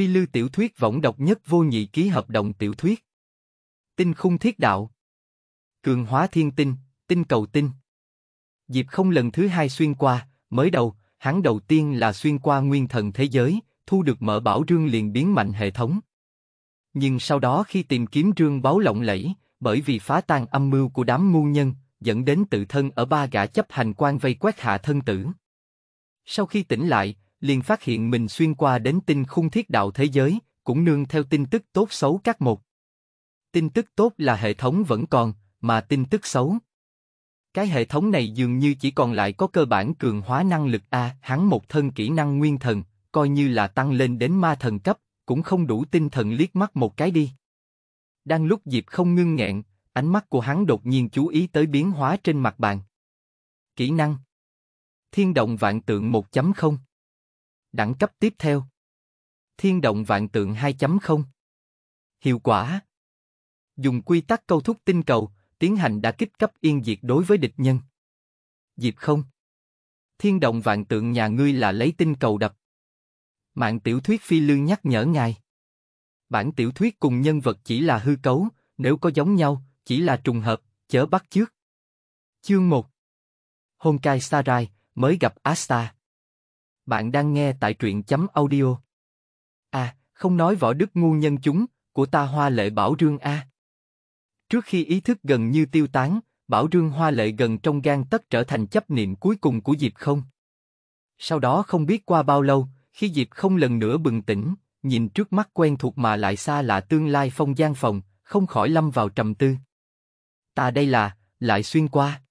Phi Lưu tiểu thuyết võng độc nhất vô nhị ký hợp đồng tiểu thuyết. Tinh khung thiết đạo. Cường hóa thiên tinh, tinh cầu tinh. Diệp không lần thứ hai xuyên qua, mới đầu, hắn đầu tiên là xuyên qua nguyên thần thế giới, thu được mở bảo rương liền biến mạnh hệ thống. Nhưng sau đó khi tìm kiếm rương báo lộng lẫy, bởi vì phá tan âm mưu của đám ngu nhân, dẫn đến tự thân ở ba gã chấp hành quan vây quét hạ thân tử. Sau khi tỉnh lại, liền phát hiện mình xuyên qua đến tinh khung thiết đạo thế giới, cũng nương theo tin tức tốt xấu các một. Tin tức tốt là hệ thống vẫn còn, mà tin tức xấu. Cái hệ thống này dường như chỉ còn lại có cơ bản cường hóa năng lực A, hắn một thân kỹ năng nguyên thần, coi như là tăng lên đến ma thần cấp, cũng không đủ tinh thần liếc mắt một cái đi. Đang lúc dịp không ngưng nghẹn, ánh mắt của hắn đột nhiên chú ý tới biến hóa trên mặt bàn. Kỹ năng Thiên động vạn tượng 1.0 Đẳng cấp tiếp theo. Thiên động vạn tượng 2.0. Hiệu quả. Dùng quy tắc câu thúc tinh cầu, tiến hành đã kích cấp yên diệt đối với địch nhân. Diệp không. Thiên động vạn tượng nhà ngươi là lấy tinh cầu đập. Mạng tiểu thuyết phi lương nhắc nhở ngài. Bản tiểu thuyết cùng nhân vật chỉ là hư cấu, nếu có giống nhau, chỉ là trùng hợp, chớ bắt trước Chương 1 Honkai Sarai mới gặp Asta. Bạn đang nghe tại truyện chấm audio. À, không nói võ đức ngu nhân chúng, của ta hoa lệ bảo rương A. Trước khi ý thức gần như tiêu tán, bảo rương hoa lệ gần trong gan tất trở thành chấp niệm cuối cùng của Diệp không. Sau đó không biết qua bao lâu, khi Diệp không lần nữa bừng tỉnh, nhìn trước mắt quen thuộc mà lại xa lạ tương lai phong gian phòng, không khỏi lâm vào trầm tư. Ta đây là, lại xuyên qua.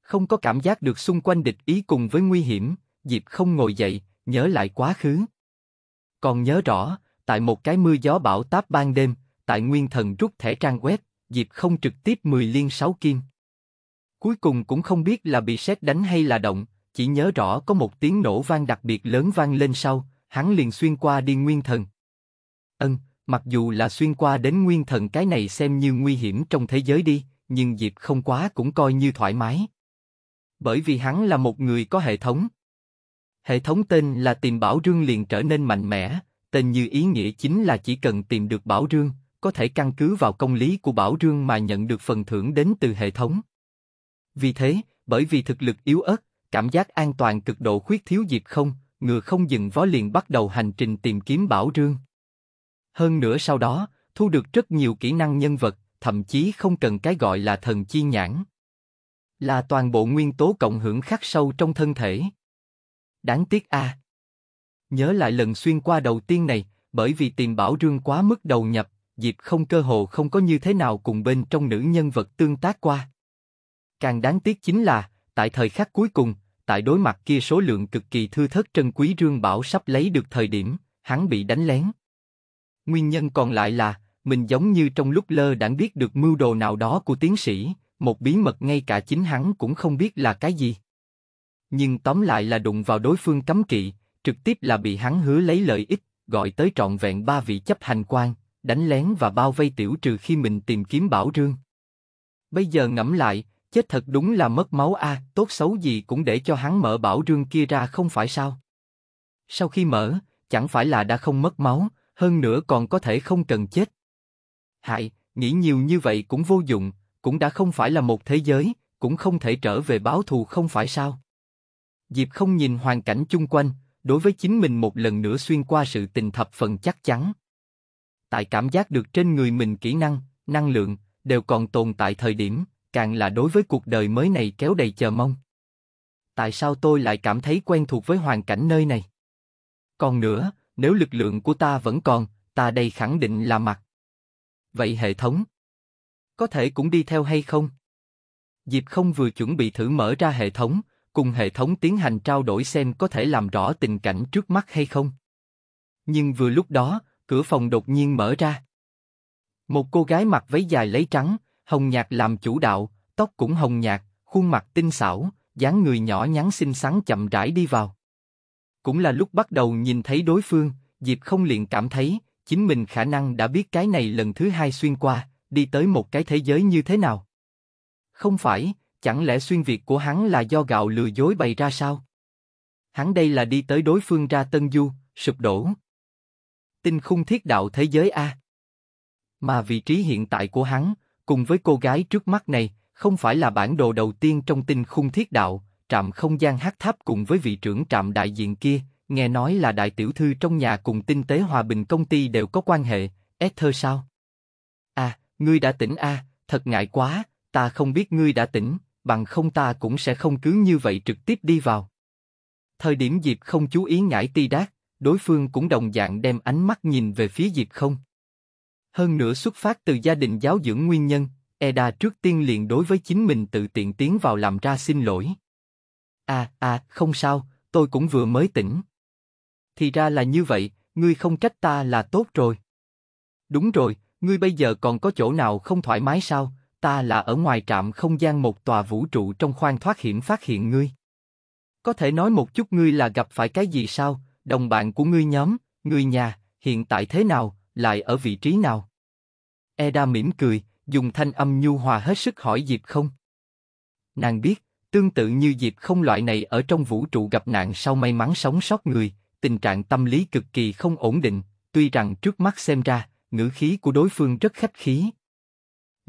Không có cảm giác được xung quanh địch ý cùng với nguy hiểm, Diệp không ngồi dậy, nhớ lại quá khứ. Còn nhớ rõ, tại một cái mưa gió bão táp ban đêm, tại Nguyên Thần rút thẻ trang web, Diệp không trực tiếp 10 liên 6 kim. Cuối cùng cũng không biết là bị sét đánh hay là động, chỉ nhớ rõ có một tiếng nổ vang đặc biệt lớn vang lên sau, hắn liền xuyên qua đi Nguyên Thần. Ân, mặc dù là xuyên qua đến Nguyên Thần cái này xem như nguy hiểm trong thế giới đi, nhưng Diệp không quá cũng coi như thoải mái. Bởi vì hắn là một người có hệ thống. Hệ thống tên là tìm Bảo Rương liền trở nên mạnh mẽ, tên như ý nghĩa chính là chỉ cần tìm được Bảo Rương, có thể căn cứ vào công lý của Bảo Rương mà nhận được phần thưởng đến từ hệ thống. Vì thế, bởi vì thực lực yếu ớt, cảm giác an toàn cực độ khuyết thiếu dịp không, ngựa không dừng vó liền bắt đầu hành trình tìm kiếm Bảo Rương. Hơn nữa sau đó, thu được rất nhiều kỹ năng nhân vật, thậm chí không cần cái gọi là thần chi nhãn. Là toàn bộ nguyên tố cộng hưởng khắc sâu trong thân thể đáng tiếc a. À. Nhớ lại lần xuyên qua đầu tiên này, bởi vì tiền bảo rương quá mức đầu nhập, Diệp không cơ hồ không có như thế nào cùng bên trong nữ nhân vật tương tác qua. Càng đáng tiếc chính là, tại thời khắc cuối cùng, tại đối mặt kia số lượng cực kỳ thư thớt trân quý rương bảo sắp lấy được thời điểm, hắn bị đánh lén. Nguyên nhân còn lại là, mình giống như trong lúc lơ đãng biết được mưu đồ nào đó của tiến sĩ, một bí mật ngay cả chính hắn cũng không biết là cái gì nhưng tóm lại là đụng vào đối phương cấm kỵ, trực tiếp là bị hắn hứa lấy lợi ích, gọi tới trọn vẹn ba vị chấp hành quan, đánh lén và bao vây tiểu trừ khi mình tìm kiếm bảo rương. Bây giờ ngẫm lại, chết thật đúng là mất máu a, à, tốt xấu gì cũng để cho hắn mở bảo rương kia ra không phải sao? Sau khi mở, chẳng phải là đã không mất máu, hơn nữa còn có thể không cần chết. Hại, nghĩ nhiều như vậy cũng vô dụng, cũng đã không phải là một thế giới, cũng không thể trở về báo thù không phải sao? Diệp không nhìn hoàn cảnh chung quanh, đối với chính mình một lần nữa xuyên qua sự tình thập phần chắc chắn. Tại cảm giác được trên người mình kỹ năng, năng lượng đều còn tồn tại thời điểm, càng là đối với cuộc đời mới này kéo đầy chờ mong. Tại sao tôi lại cảm thấy quen thuộc với hoàn cảnh nơi này? Còn nữa, nếu lực lượng của ta vẫn còn, ta đây khẳng định là mặt. Vậy hệ thống, có thể cũng đi theo hay không? Diệp không vừa chuẩn bị thử mở ra hệ thống, cùng hệ thống tiến hành trao đổi xem có thể làm rõ tình cảnh trước mắt hay không. Nhưng vừa lúc đó, cửa phòng đột nhiên mở ra. Một cô gái mặc váy dài lấy trắng, hồng nhạt làm chủ đạo, tóc cũng hồng nhạt, khuôn mặt tinh xảo, dáng người nhỏ nhắn xinh xắn chậm rãi đi vào. Cũng là lúc bắt đầu nhìn thấy đối phương, Diệp không liền cảm thấy, chính mình khả năng đã biết cái này lần thứ hai xuyên qua, đi tới một cái thế giới như thế nào. Không phải, Chẳng lẽ xuyên việt của hắn là do gạo lừa dối bày ra sao? Hắn đây là đi tới đối phương ra Tân Du, sụp đổ. Tinh khung thiết đạo thế giới A. Mà vị trí hiện tại của hắn, cùng với cô gái trước mắt này, không phải là bản đồ đầu tiên trong tinh khung thiết đạo, trạm không gian hắc tháp cùng với vị trưởng trạm đại diện kia, nghe nói là đại tiểu thư trong nhà cùng tinh tế hòa bình công ty đều có quan hệ, Ether sao? a ngươi đã tỉnh a, thật ngại quá, ta không biết ngươi đã tỉnh, bằng không ta cũng sẽ không cứ như vậy trực tiếp đi vào. Thời điểm Diệp không chú ý nhảy ti đát, đối phương cũng đồng dạng đem ánh mắt nhìn về phía Diệp không. Hơn nữa xuất phát từ gia đình giáo dưỡng nguyên nhân, Eda trước tiên liền đối với chính mình tự tiện tiến vào làm ra xin lỗi. a à, a à, không sao, tôi cũng vừa mới tỉnh. Thì ra là như vậy, ngươi không trách ta là tốt rồi. Đúng rồi, ngươi bây giờ còn có chỗ nào không thoải mái sao? ta là ở ngoài trạm không gian một tòa vũ trụ trong khoang thoát hiểm phát hiện ngươi. Có thể nói một chút ngươi là gặp phải cái gì sao, đồng bạn của ngươi nhóm, ngươi nhà, hiện tại thế nào, lại ở vị trí nào? Eda mỉm cười, dùng thanh âm nhu hòa hết sức hỏi Diệp không. Nàng biết, tương tự như Diệp không loại này ở trong vũ trụ gặp nạn sau may mắn sống sót người, tình trạng tâm lý cực kỳ không ổn định, tuy rằng trước mắt xem ra, ngữ khí của đối phương rất khách khí,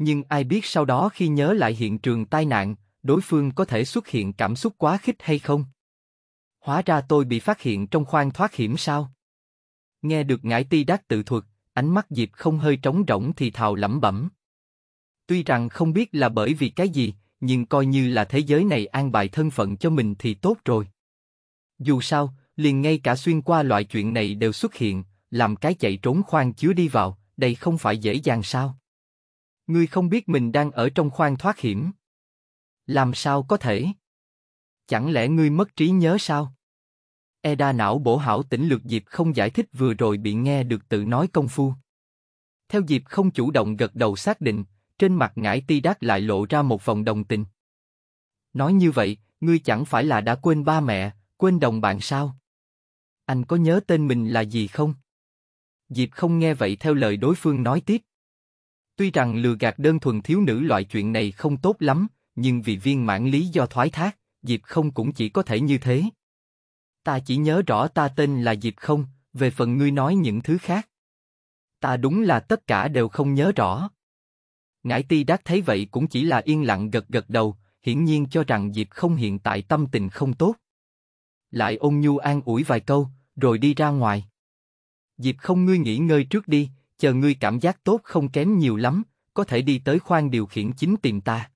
nhưng ai biết sau đó khi nhớ lại hiện trường tai nạn, đối phương có thể xuất hiện cảm xúc quá khích hay không? Hóa ra tôi bị phát hiện trong khoang thoát hiểm sao? Nghe được ngải ti đắc tự thuật, ánh mắt Diệp không hơi trống rỗng thì thào lẩm bẩm. Tuy rằng không biết là bởi vì cái gì, nhưng coi như là thế giới này an bài thân phận cho mình thì tốt rồi. Dù sao, liền ngay cả xuyên qua loại chuyện này đều xuất hiện, làm cái chạy trốn khoan chứa đi vào, đây không phải dễ dàng sao? Ngươi không biết mình đang ở trong khoang thoát hiểm. Làm sao có thể? Chẳng lẽ ngươi mất trí nhớ sao? Eda não bổ hảo tỉnh lược Diệp không giải thích vừa rồi bị nghe được tự nói công phu. Theo Diệp không chủ động gật đầu xác định, trên mặt ngải ti đát lại lộ ra một vòng đồng tình. Nói như vậy, ngươi chẳng phải là đã quên ba mẹ, quên đồng bạn sao? Anh có nhớ tên mình là gì không? Diệp không nghe vậy theo lời đối phương nói tiếp. Tuy rằng lừa gạt đơn thuần thiếu nữ loại chuyện này không tốt lắm, nhưng vì viên mãn lý do thoái thác, Diệp không cũng chỉ có thể như thế. Ta chỉ nhớ rõ ta tên là Diệp không, về phần ngươi nói những thứ khác. Ta đúng là tất cả đều không nhớ rõ. Ngải ti đắc thấy vậy cũng chỉ là yên lặng gật gật đầu, hiển nhiên cho rằng Diệp không hiện tại tâm tình không tốt. Lại ôn nhu an ủi vài câu, rồi đi ra ngoài. Diệp không ngươi nghỉ ngơi trước đi, chờ ngươi cảm giác tốt không kém nhiều lắm, có thể đi tới khoang điều khiển chính tìm ta.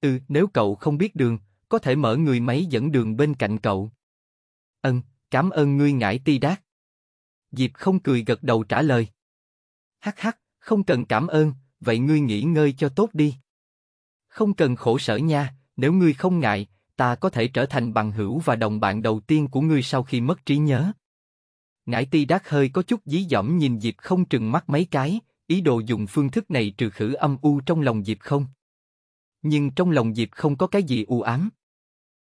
Ừ, nếu cậu không biết đường, có thể mở người máy dẫn đường bên cạnh cậu. Ân, cảm ơn ngươi ngải ti đát. Diệp không cười gật đầu trả lời. Hắc hắc, không cần cảm ơn, vậy ngươi nghỉ ngơi cho tốt đi. Không cần khổ sở nha, nếu ngươi không ngại, ta có thể trở thành bằng hữu và đồng bạn đầu tiên của ngươi sau khi mất trí nhớ. Ngải ti đác hơi có chút dí dỏm nhìn Diệp không trừng mắt mấy cái, ý đồ dùng phương thức này trừ khử âm u trong lòng Diệp không. Nhưng trong lòng Diệp không có cái gì u ám.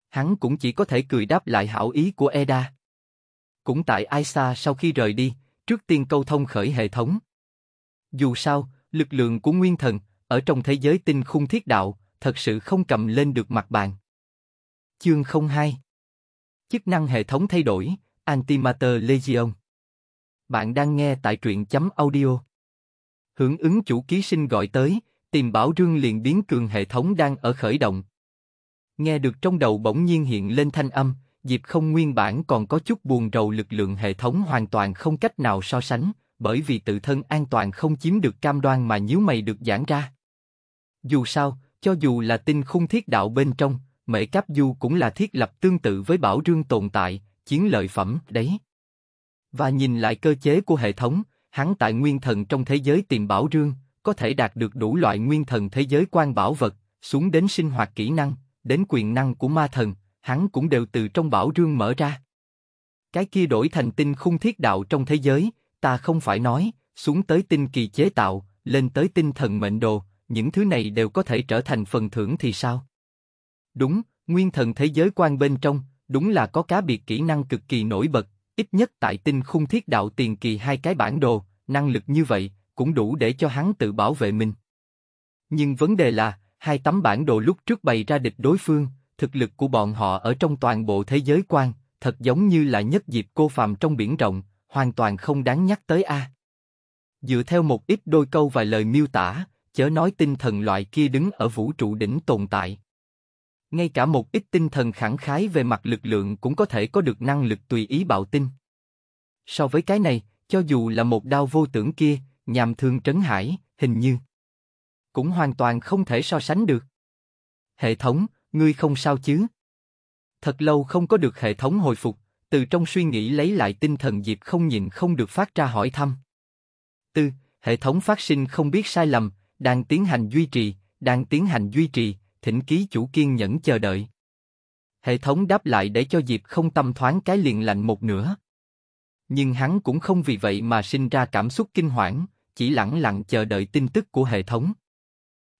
Hắn cũng chỉ có thể cười đáp lại hảo ý của Eda. Cũng tại Aisa sau khi rời đi, trước tiên câu thông khởi hệ thống. Dù sao, lực lượng của nguyên thần, ở trong thế giới tinh khung thiết đạo, thật sự không cầm lên được mặt bàn. Chương 02 Chức năng hệ thống thay đổi, Antimatter Legion. Bạn đang nghe tại truyện chấm audio. Hưởng ứng chủ ký sinh gọi tới, tìm bảo rương liền biến cường hệ thống đang ở khởi động. Nghe được trong đầu bỗng nhiên hiện lên thanh âm, Diệp không nguyên bản còn có chút buồn rầu lực lượng hệ thống hoàn toàn không cách nào so sánh, bởi vì tự thân an toàn không chiếm được cam đoan mà nhíu mày được giãn ra. Dù sao, cho dù là tinh khung thiết đạo bên trong, mễ cáp du cũng là thiết lập tương tự với bảo rương tồn tại, chiến lợi phẩm đấy. Và nhìn lại cơ chế của hệ thống, hắn tại nguyên thần trong thế giới tìm bảo rương, có thể đạt được đủ loại nguyên thần thế giới quan bảo vật, xuống đến sinh hoạt kỹ năng, đến quyền năng của ma thần, hắn cũng đều từ trong bảo rương mở ra. Cái kia đổi thành tinh khung thiết đạo trong thế giới, ta không phải nói, xuống tới tinh kỳ chế tạo, lên tới tinh thần mệnh đồ, những thứ này đều có thể trở thành phần thưởng thì sao? Đúng, nguyên thần thế giới quan bên trong, đúng là có cá biệt kỹ năng cực kỳ nổi bật, ít nhất tại tinh khung thiết đạo tiền kỳ hai cái bản đồ, năng lực như vậy, cũng đủ để cho hắn tự bảo vệ mình. Nhưng vấn đề là, hai tấm bản đồ lúc trước bày ra địch đối phương, thực lực của bọn họ ở trong toàn bộ thế giới quan, thật giống như là nhất diệp cô phàm trong biển rộng, hoàn toàn không đáng nhắc tới a. Dựa theo một ít đôi câu vài lời miêu tả, chớ nói tinh thần loại kia đứng ở vũ trụ đỉnh tồn tại ngay cả một ít tinh thần khẳng khái về mặt lực lượng cũng có thể có được năng lực tùy ý bạo tinh. So với cái này, cho dù là một đao vô tưởng kia, nhằm thương trấn hải, hình như cũng hoàn toàn không thể so sánh được. Hệ thống, ngươi không sao chứ? Thật lâu không có được hệ thống hồi phục, từ trong suy nghĩ lấy lại tinh thần Diệp không nhìn không được phát ra hỏi thăm. Tư, hệ thống phát sinh không biết sai lầm, đang tiến hành duy trì, đang tiến hành duy trì, thỉnh ký chủ kiên nhẫn chờ đợi. Hệ thống đáp lại để cho Diệp không tâm thoáng cái liền lạnh một nửa. Nhưng hắn cũng không vì vậy mà sinh ra cảm xúc kinh hoảng, chỉ lặng lặng chờ đợi tin tức của hệ thống.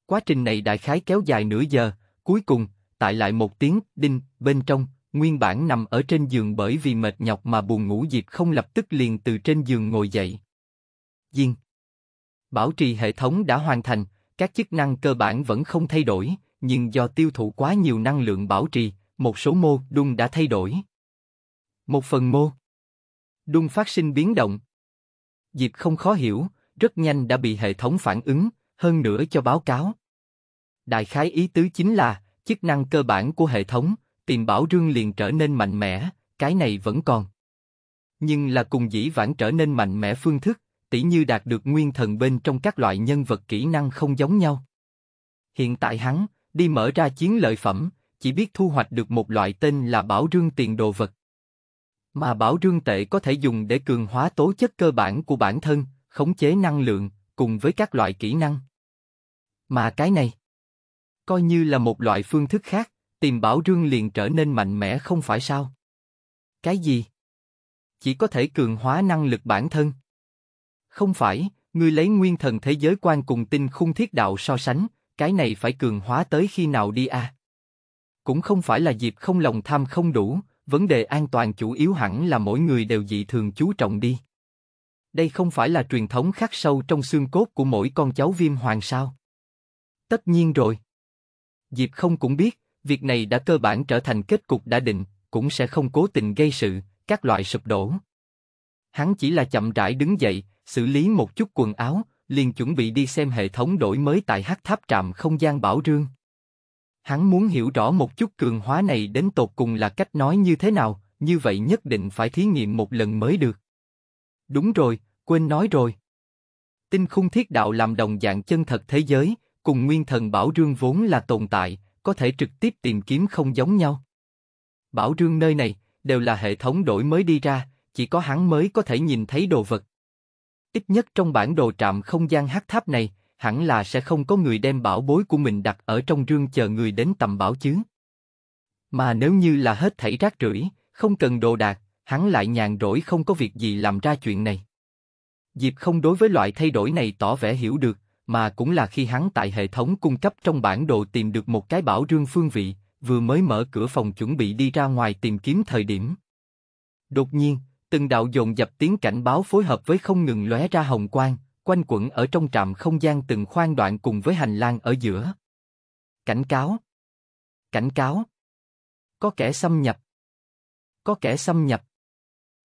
Quá trình này đại khái kéo dài nửa giờ, cuối cùng, tại lại một tiếng đinh bên trong, nguyên bản nằm ở trên giường bởi vì mệt nhọc mà buồn ngủ Diệp không lập tức liền từ trên giường ngồi dậy. Diên Bảo trì hệ thống đã hoàn thành, các chức năng cơ bản vẫn không thay đổi, nhưng do tiêu thụ quá nhiều năng lượng bảo trì, một số mô đun đã thay đổi. Một phần mô đun phát sinh biến động. Diệp không khó hiểu, rất nhanh đã bị hệ thống phản ứng, hơn nữa cho báo cáo. Đại khái ý tứ chính là, chức năng cơ bản của hệ thống, tìm bảo rương liền trở nên mạnh mẽ, cái này vẫn còn. Nhưng là cùng dĩ vãng trở nên mạnh mẽ phương thức, tỷ như đạt được nguyên thần bên trong các loại nhân vật kỹ năng không giống nhau. Hiện tại hắn, đi mở ra chiến lợi phẩm, chỉ biết thu hoạch được một loại tên là bảo rương tiền đồ vật. Mà bảo rương tệ có thể dùng để cường hóa tố chất cơ bản của bản thân, khống chế năng lượng, cùng với các loại kỹ năng. Mà cái này, coi như là một loại phương thức khác, tìm bảo rương liền trở nên mạnh mẽ không phải sao? Cái gì? Chỉ có thể cường hóa năng lực bản thân. Không phải, người lấy nguyên thần thế giới quan cùng tinh khung thiết đạo so sánh, cái này phải cường hóa tới khi nào đi à? Cũng không phải là dịp không lòng tham không đủ, vấn đề an toàn chủ yếu hẳn là mỗi người đều dị thường chú trọng đi. Đây không phải là truyền thống khắc sâu trong xương cốt của mỗi con cháu viêm hoàng sao? Tất nhiên rồi. Diệp không cũng biết, việc này đã cơ bản trở thành kết cục đã định, cũng sẽ không cố tình gây sự, các loại sụp đổ. Hắn chỉ là chậm rãi đứng dậy, xử lý một chút quần áo, liền chuẩn bị đi xem hệ thống đổi mới tại hắc tháp trạm không gian bảo rương. Hắn muốn hiểu rõ một chút cường hóa này đến tột cùng là cách nói như thế nào, như vậy nhất định phải thí nghiệm một lần mới được. Đúng rồi, quên nói rồi. Tinh khung thiết đạo làm đồng dạng chân thật thế giới, cùng nguyên thần bảo rương vốn là tồn tại, có thể trực tiếp tìm kiếm không giống nhau. Bảo rương nơi này, đều là hệ thống đổi mới đi ra, chỉ có hắn mới có thể nhìn thấy đồ vật. Ít nhất trong bản đồ trạm không gian hắc tháp này, hẳn là sẽ không có người đem bảo bối của mình đặt ở trong rương chờ người đến tầm bảo chứ. Mà nếu như là hết thảy rác rưởi, không cần đồ đạc, hắn lại nhàn rỗi không có việc gì làm ra chuyện này. Diệp không đối với loại thay đổi này tỏ vẻ hiểu được, mà cũng là khi hắn tại hệ thống cung cấp trong bản đồ tìm được một cái bảo rương phương vị, vừa mới mở cửa phòng chuẩn bị đi ra ngoài tìm kiếm thời điểm. Đột nhiên, từng đạo dồn dập tiếng cảnh báo phối hợp với không ngừng lóe ra hồng quang, quanh quẩn ở trong trạm không gian từng khoan đoạn cùng với hành lang ở giữa. Cảnh cáo! Cảnh cáo! Có kẻ xâm nhập! Có kẻ xâm nhập!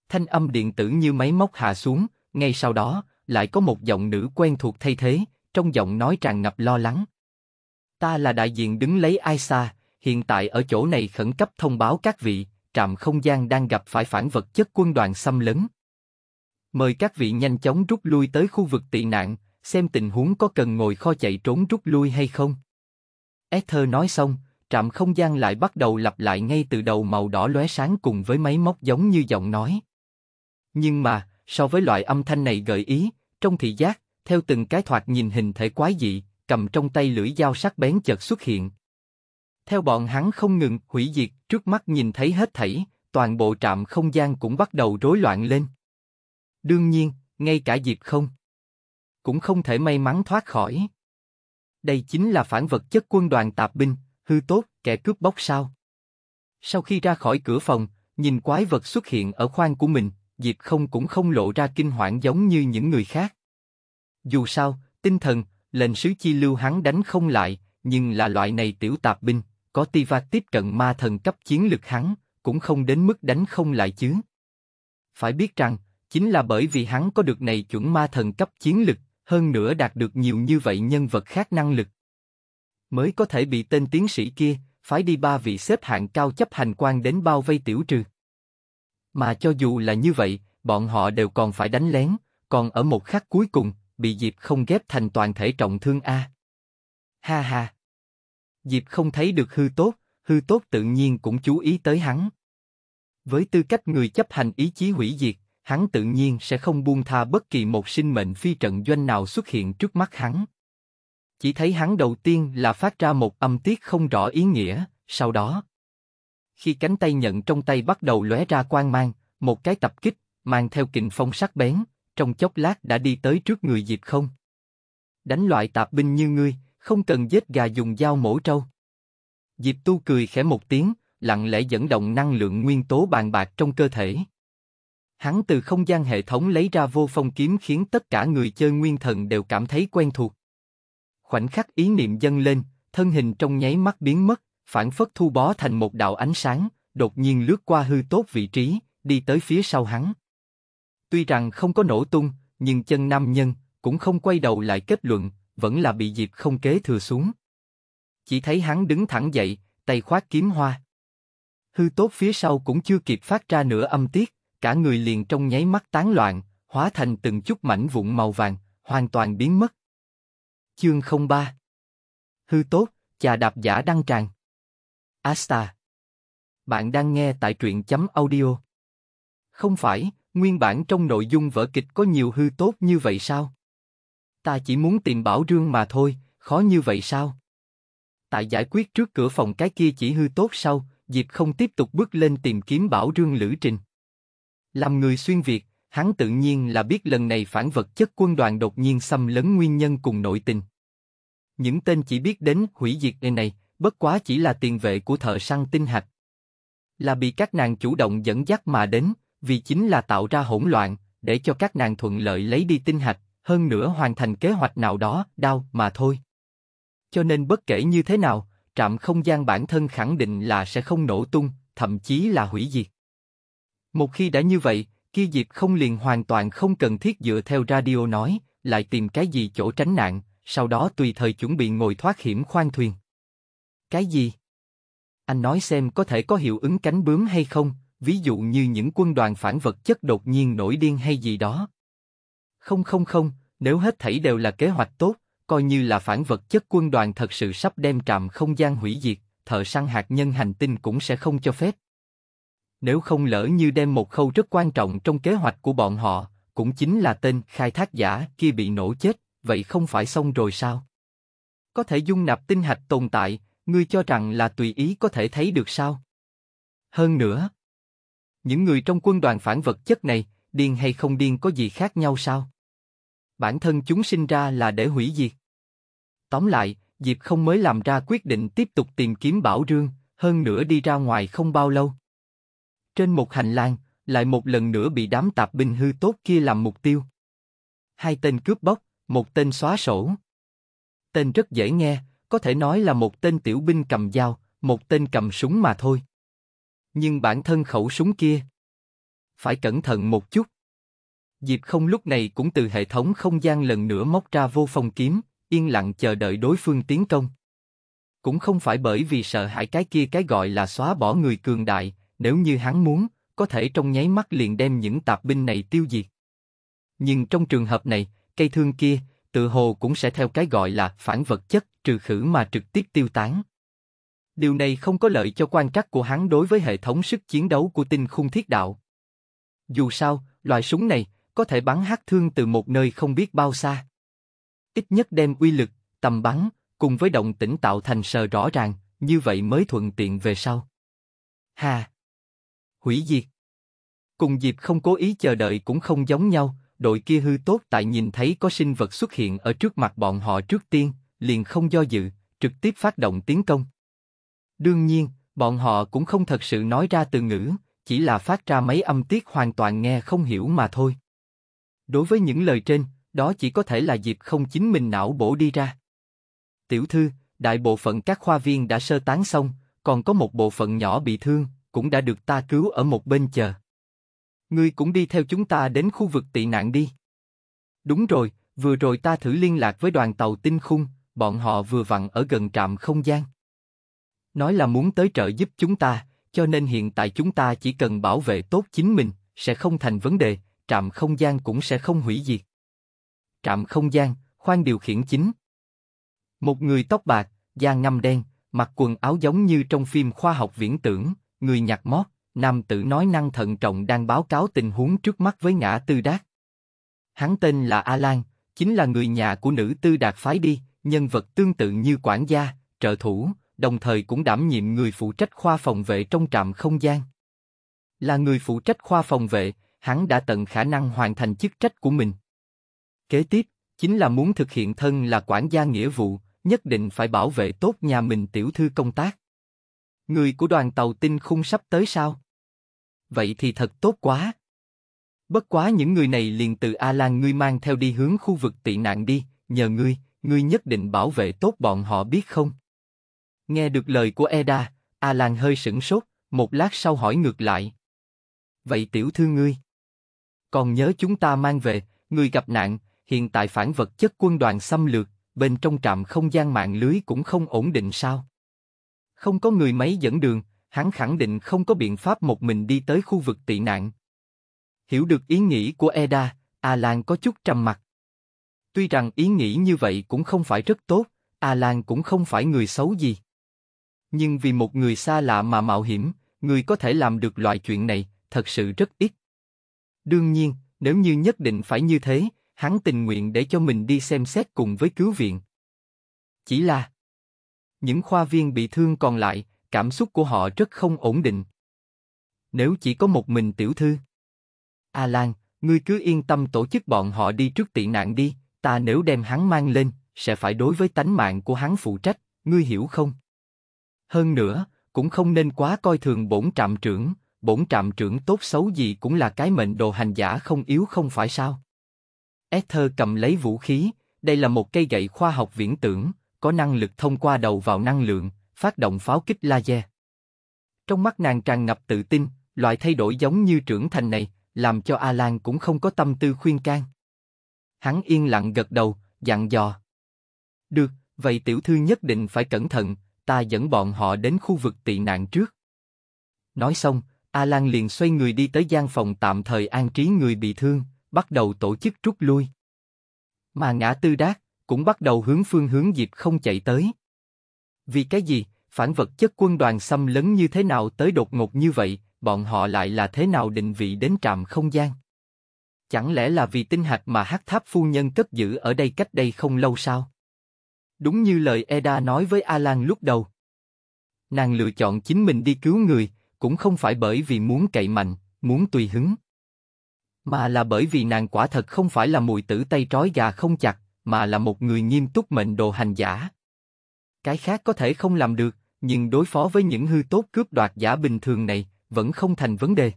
Thanh âm điện tử như máy móc hạ xuống, ngay sau đó, lại có một giọng nữ quen thuộc thay thế, trong giọng nói tràn ngập lo lắng. Ta là đại diện đứng lấy Aisa, hiện tại ở chỗ này khẩn cấp thông báo các vị, trạm không gian đang gặp phải phản vật chất quân đoàn xâm lấn. Mời các vị nhanh chóng rút lui tới khu vực tị nạn, xem tình huống có cần ngồi kho chạy trốn rút lui hay không. Ether nói xong, trạm không gian lại bắt đầu lặp lại ngay từ đầu màu đỏ lóe sáng cùng với máy móc giống như giọng nói. Nhưng mà, so với loại âm thanh này gợi ý, trong thị giác, theo từng cái thoạt nhìn hình thể quái dị, cầm trong tay lưỡi dao sắc bén chợt xuất hiện, theo bọn hắn không ngừng hủy diệt, trước mắt nhìn thấy hết thảy, toàn bộ trạm không gian cũng bắt đầu rối loạn lên. Đương nhiên, ngay cả Diệp không, cũng không thể may mắn thoát khỏi. Đây chính là phản vật chất quân đoàn tạp binh, hư tốt, kẻ cướp bóc sao. Sau khi ra khỏi cửa phòng, nhìn quái vật xuất hiện ở khoang của mình, Diệp không cũng không lộ ra kinh hoảng giống như những người khác. Dù sao, tinh thần, lệnh sứ chi lưu hắn đánh không lại, nhưng là loại này tiểu tạp binh, có Tiva tiếp cận ma thần cấp chiến lực hắn, cũng không đến mức đánh không lại chứ. Phải biết rằng, chính là bởi vì hắn có được này chuẩn ma thần cấp chiến lực, hơn nữa đạt được nhiều như vậy nhân vật khác năng lực. Mới có thể bị tên tiến sĩ kia, phải đi ba vị xếp hạng cao chấp hành quan đến bao vây tiểu trừ. Mà cho dù là như vậy, bọn họ đều còn phải đánh lén, còn ở một khắc cuối cùng, bị Diệp không ghép thành toàn thể trọng thương A. Ha ha! Diệp không thấy được hư tốt, hư tốt tự nhiên cũng chú ý tới hắn. Với tư cách người chấp hành ý chí hủy diệt, hắn tự nhiên sẽ không buông tha bất kỳ một sinh mệnh phi trận doanh nào xuất hiện trước mắt hắn. Chỉ thấy hắn đầu tiên là phát ra một âm tiết không rõ ý nghĩa, sau đó. Khi cánh tay nhận trong tay bắt đầu lóe ra quang mang, một cái tập kích, mang theo kình phong sắc bén, trong chốc lát đã đi tới trước người Diệp không. Đánh loại tạp binh như ngươi, không cần giết gà dùng dao mổ trâu. Diệp Tu cười khẽ một tiếng, lặng lẽ dẫn động năng lượng nguyên tố bàn bạc trong cơ thể. Hắn từ không gian hệ thống lấy ra vô phong kiếm khiến tất cả người chơi nguyên thần đều cảm thấy quen thuộc. Khoảnh khắc ý niệm dâng lên, thân hình trong nháy mắt biến mất, phản phất thu bó thành một đạo ánh sáng, đột nhiên lướt qua hư tốt vị trí, đi tới phía sau hắn. Tuy rằng không có nổ tung, nhưng chân nam nhân cũng không quay đầu lại kết luận, vẫn là bị Diệp không kế thừa xuống. Chỉ thấy hắn đứng thẳng dậy, tay khoác kiếm hoa. Hư tốt phía sau cũng chưa kịp phát ra nửa âm tiết, cả người liền trong nháy mắt tán loạn, hóa thành từng chút mảnh vụn màu vàng, hoàn toàn biến mất. Chương 03 Hư tốt, chà đạp giả đăng tràn. Asta Bạn đang nghe tại truyện chấm audio. Không phải, nguyên bản trong nội dung vở kịch có nhiều hư tốt như vậy sao? Ta chỉ muốn tìm Bảo Rương mà thôi, khó như vậy sao? Tại giải quyết trước cửa phòng cái kia chỉ hư tốt sau, Diệp không tiếp tục bước lên tìm kiếm Bảo Rương lữ trình. Làm người xuyên Việt, hắn tự nhiên là biết lần này phản vật chất quân đoàn đột nhiên xâm lấn nguyên nhân cùng nội tình. Những tên chỉ biết đến hủy diệt nơi này, bất quá chỉ là tiền vệ của thợ săn tinh hạch. Là bị các nàng chủ động dẫn dắt mà đến, vì chính là tạo ra hỗn loạn, để cho các nàng thuận lợi lấy đi tinh hạch, hơn nữa hoàn thành kế hoạch nào đó, đau mà thôi. Cho nên bất kể như thế nào, trạm không gian bản thân khẳng định là sẽ không nổ tung, thậm chí là hủy diệt. Một khi đã như vậy, kia Diệp không liền hoàn toàn không cần thiết dựa theo radio nói, lại tìm cái gì chỗ tránh nạn, sau đó tùy thời chuẩn bị ngồi thoát hiểm khoan thuyền. Cái gì? Anh nói xem có thể có hiệu ứng cánh bướm hay không, ví dụ như những quân đoàn phản vật chất đột nhiên nổi điên hay gì đó, không không không, nếu hết thảy đều là kế hoạch tốt, coi như là phản vật chất quân đoàn thật sự sắp đem trạm không gian hủy diệt, thợ săn hạt nhân hành tinh cũng sẽ không cho phép. Nếu không lỡ như đem một khâu rất quan trọng trong kế hoạch của bọn họ, cũng chính là tên khai thác giả kia bị nổ chết, vậy không phải xong rồi sao? Có thể dung nạp tinh hạch tồn tại, ngươi cho rằng là tùy ý có thể thấy được sao? Hơn nữa, những người trong quân đoàn phản vật chất này, điên hay không điên có gì khác nhau sao? bản thân chúng sinh ra là để hủy diệt. Tóm lại, Diệp không mới làm ra quyết định tiếp tục tìm kiếm Bảo Rương, hơn nữa đi ra ngoài không bao lâu. Trên một hành lang, lại một lần nữa bị đám tạp binh hư tốt kia làm mục tiêu. Hai tên cướp bóc, một tên xóa sổ. Tên rất dễ nghe, có thể nói là một tên tiểu binh cầm dao, một tên cầm súng mà thôi. Nhưng bản thân khẩu súng kia, phải cẩn thận một chút. Diệp không lúc này cũng từ hệ thống không gian lần nữa móc ra vô phong kiếm, yên lặng chờ đợi đối phương tiến công. Cũng không phải bởi vì sợ hãi cái kia cái gọi là xóa bỏ người cường đại, nếu như hắn muốn, có thể trong nháy mắt liền đem những tạp binh này tiêu diệt. Nhưng trong trường hợp này, cây thương kia, tự hồ cũng sẽ theo cái gọi là phản vật chất trừ khử mà trực tiếp tiêu tán. Điều này không có lợi cho quan trắc của hắn đối với hệ thống sức chiến đấu của tinh khung thiết đạo. Dù sao, loại súng này, có thể bắn hắc thương từ một nơi không biết bao xa. Ít nhất đem uy lực, tầm bắn, cùng với động tĩnh tạo thành sờ rõ ràng, như vậy mới thuận tiện về sau. Hà! Hủy diệt! Cùng dịp không cố ý chờ đợi cũng không giống nhau, đội kia hư tốt tại nhìn thấy có sinh vật xuất hiện ở trước mặt bọn họ trước tiên, liền không do dự, trực tiếp phát động tiến công. Đương nhiên, bọn họ cũng không thật sự nói ra từ ngữ, chỉ là phát ra mấy âm tiết hoàn toàn nghe không hiểu mà thôi. Đối với những lời trên, đó chỉ có thể là Diệp không chính mình não bổ đi ra. Tiểu thư, đại bộ phận các khoa viên đã sơ tán xong, còn có một bộ phận nhỏ bị thương, cũng đã được ta cứu ở một bên chờ. Ngươi cũng đi theo chúng ta đến khu vực tị nạn đi. Đúng rồi, vừa rồi ta thử liên lạc với đoàn tàu tinh khung, bọn họ vừa vặn ở gần trạm không gian. Nói là muốn tới trợ giúp chúng ta, cho nên hiện tại chúng ta chỉ cần bảo vệ tốt chính mình, sẽ không thành vấn đề, trạm không gian cũng sẽ không hủy diệt. Trạm không gian, khoan điều khiển chính. Một người tóc bạc, da ngăm đen, mặc quần áo giống như trong phim khoa học viễn tưởng, người nhặt mót, nam tử nói năng thận trọng đang báo cáo tình huống trước mắt với ngã tư đát. Hắn tên là Alan, chính là người nhà của nữ tư đạt phái đi, nhân vật tương tự như quản gia, trợ thủ, đồng thời cũng đảm nhiệm người phụ trách khoa phòng vệ trong trạm không gian. Là người phụ trách khoa phòng vệ, hắn đã tận khả năng hoàn thành chức trách của mình. Kế tiếp, chính là muốn thực hiện thân là quản gia nghĩa vụ, nhất định phải bảo vệ tốt nhà mình tiểu thư công tác. Người của đoàn tàu tinh khung sắp tới sao? Vậy thì thật tốt quá. Bất quá những người này liền từ A Lan ngươi mang theo đi hướng khu vực tị nạn đi, nhờ ngươi, ngươi nhất định bảo vệ tốt bọn họ biết không? Nghe được lời của Eda, A Lan hơi sửng sốt, một lát sau hỏi ngược lại. Vậy tiểu thư ngươi? còn nhớ chúng ta mang về, người gặp nạn, hiện tại phản vật chất quân đoàn xâm lược, bên trong trạm không gian mạng lưới cũng không ổn định sao? Không có người máy dẫn đường, hắn khẳng định không có biện pháp một mình đi tới khu vực tị nạn. Hiểu được ý nghĩ của Eda, a lan có chút trầm mặt. Tuy rằng ý nghĩ như vậy cũng không phải rất tốt, a lan cũng không phải người xấu gì. Nhưng vì một người xa lạ mà mạo hiểm, người có thể làm được loại chuyện này, thật sự rất ít. Đương nhiên, nếu như nhất định phải như thế, hắn tình nguyện để cho mình đi xem xét cùng với cứu viện. Chỉ là những khoa viên bị thương còn lại, cảm xúc của họ rất không ổn định. Nếu chỉ có một mình tiểu thư, Alan, ngươi cứ yên tâm tổ chức bọn họ đi trước tị nạn đi. Ta nếu đem hắn mang lên, sẽ phải đối với tánh mạng của hắn phụ trách. Ngươi hiểu không? Hơn nữa, cũng không nên quá coi thường bổn trạm trưởng, bổn trạm trưởng tốt xấu gì cũng là cái mệnh đồ hành giả không yếu không phải sao? Ether cầm lấy vũ khí, đây là một cây gậy khoa học viễn tưởng, có năng lực thông qua đầu vào năng lượng, phát động pháo kích laser. Trong mắt nàng tràn ngập tự tin, loại thay đổi giống như trưởng thành này, làm cho Alan cũng không có tâm tư khuyên can. Hắn yên lặng gật đầu, dặn dò. Được, vậy tiểu thư nhất định phải cẩn thận, ta dẫn bọn họ đến khu vực tị nạn trước. Nói xong, A Lan liền xoay người đi tới gian phòng tạm thời an trí người bị thương, bắt đầu tổ chức rút lui. Mà ngã tư đát, cũng bắt đầu hướng phương hướng Diệp không chạy tới. Vì cái gì, phản vật chất quân đoàn xâm lấn như thế nào tới đột ngột như vậy, bọn họ lại là thế nào định vị đến trạm không gian? Chẳng lẽ là vì tinh hạch mà hắc tháp phu nhân cất giữ ở đây cách đây không lâu sao? Đúng như lời Eda nói với A Lan lúc đầu. Nàng lựa chọn chính mình đi cứu người, cũng không phải bởi vì muốn cậy mạnh, muốn tùy hứng, mà là bởi vì nàng quả thật không phải là mùi tử tay trói gà không chặt, mà là một người nghiêm túc mệnh đồ hành giả. Cái khác có thể không làm được, nhưng đối phó với những hư tốt cướp đoạt giả bình thường này vẫn không thành vấn đề.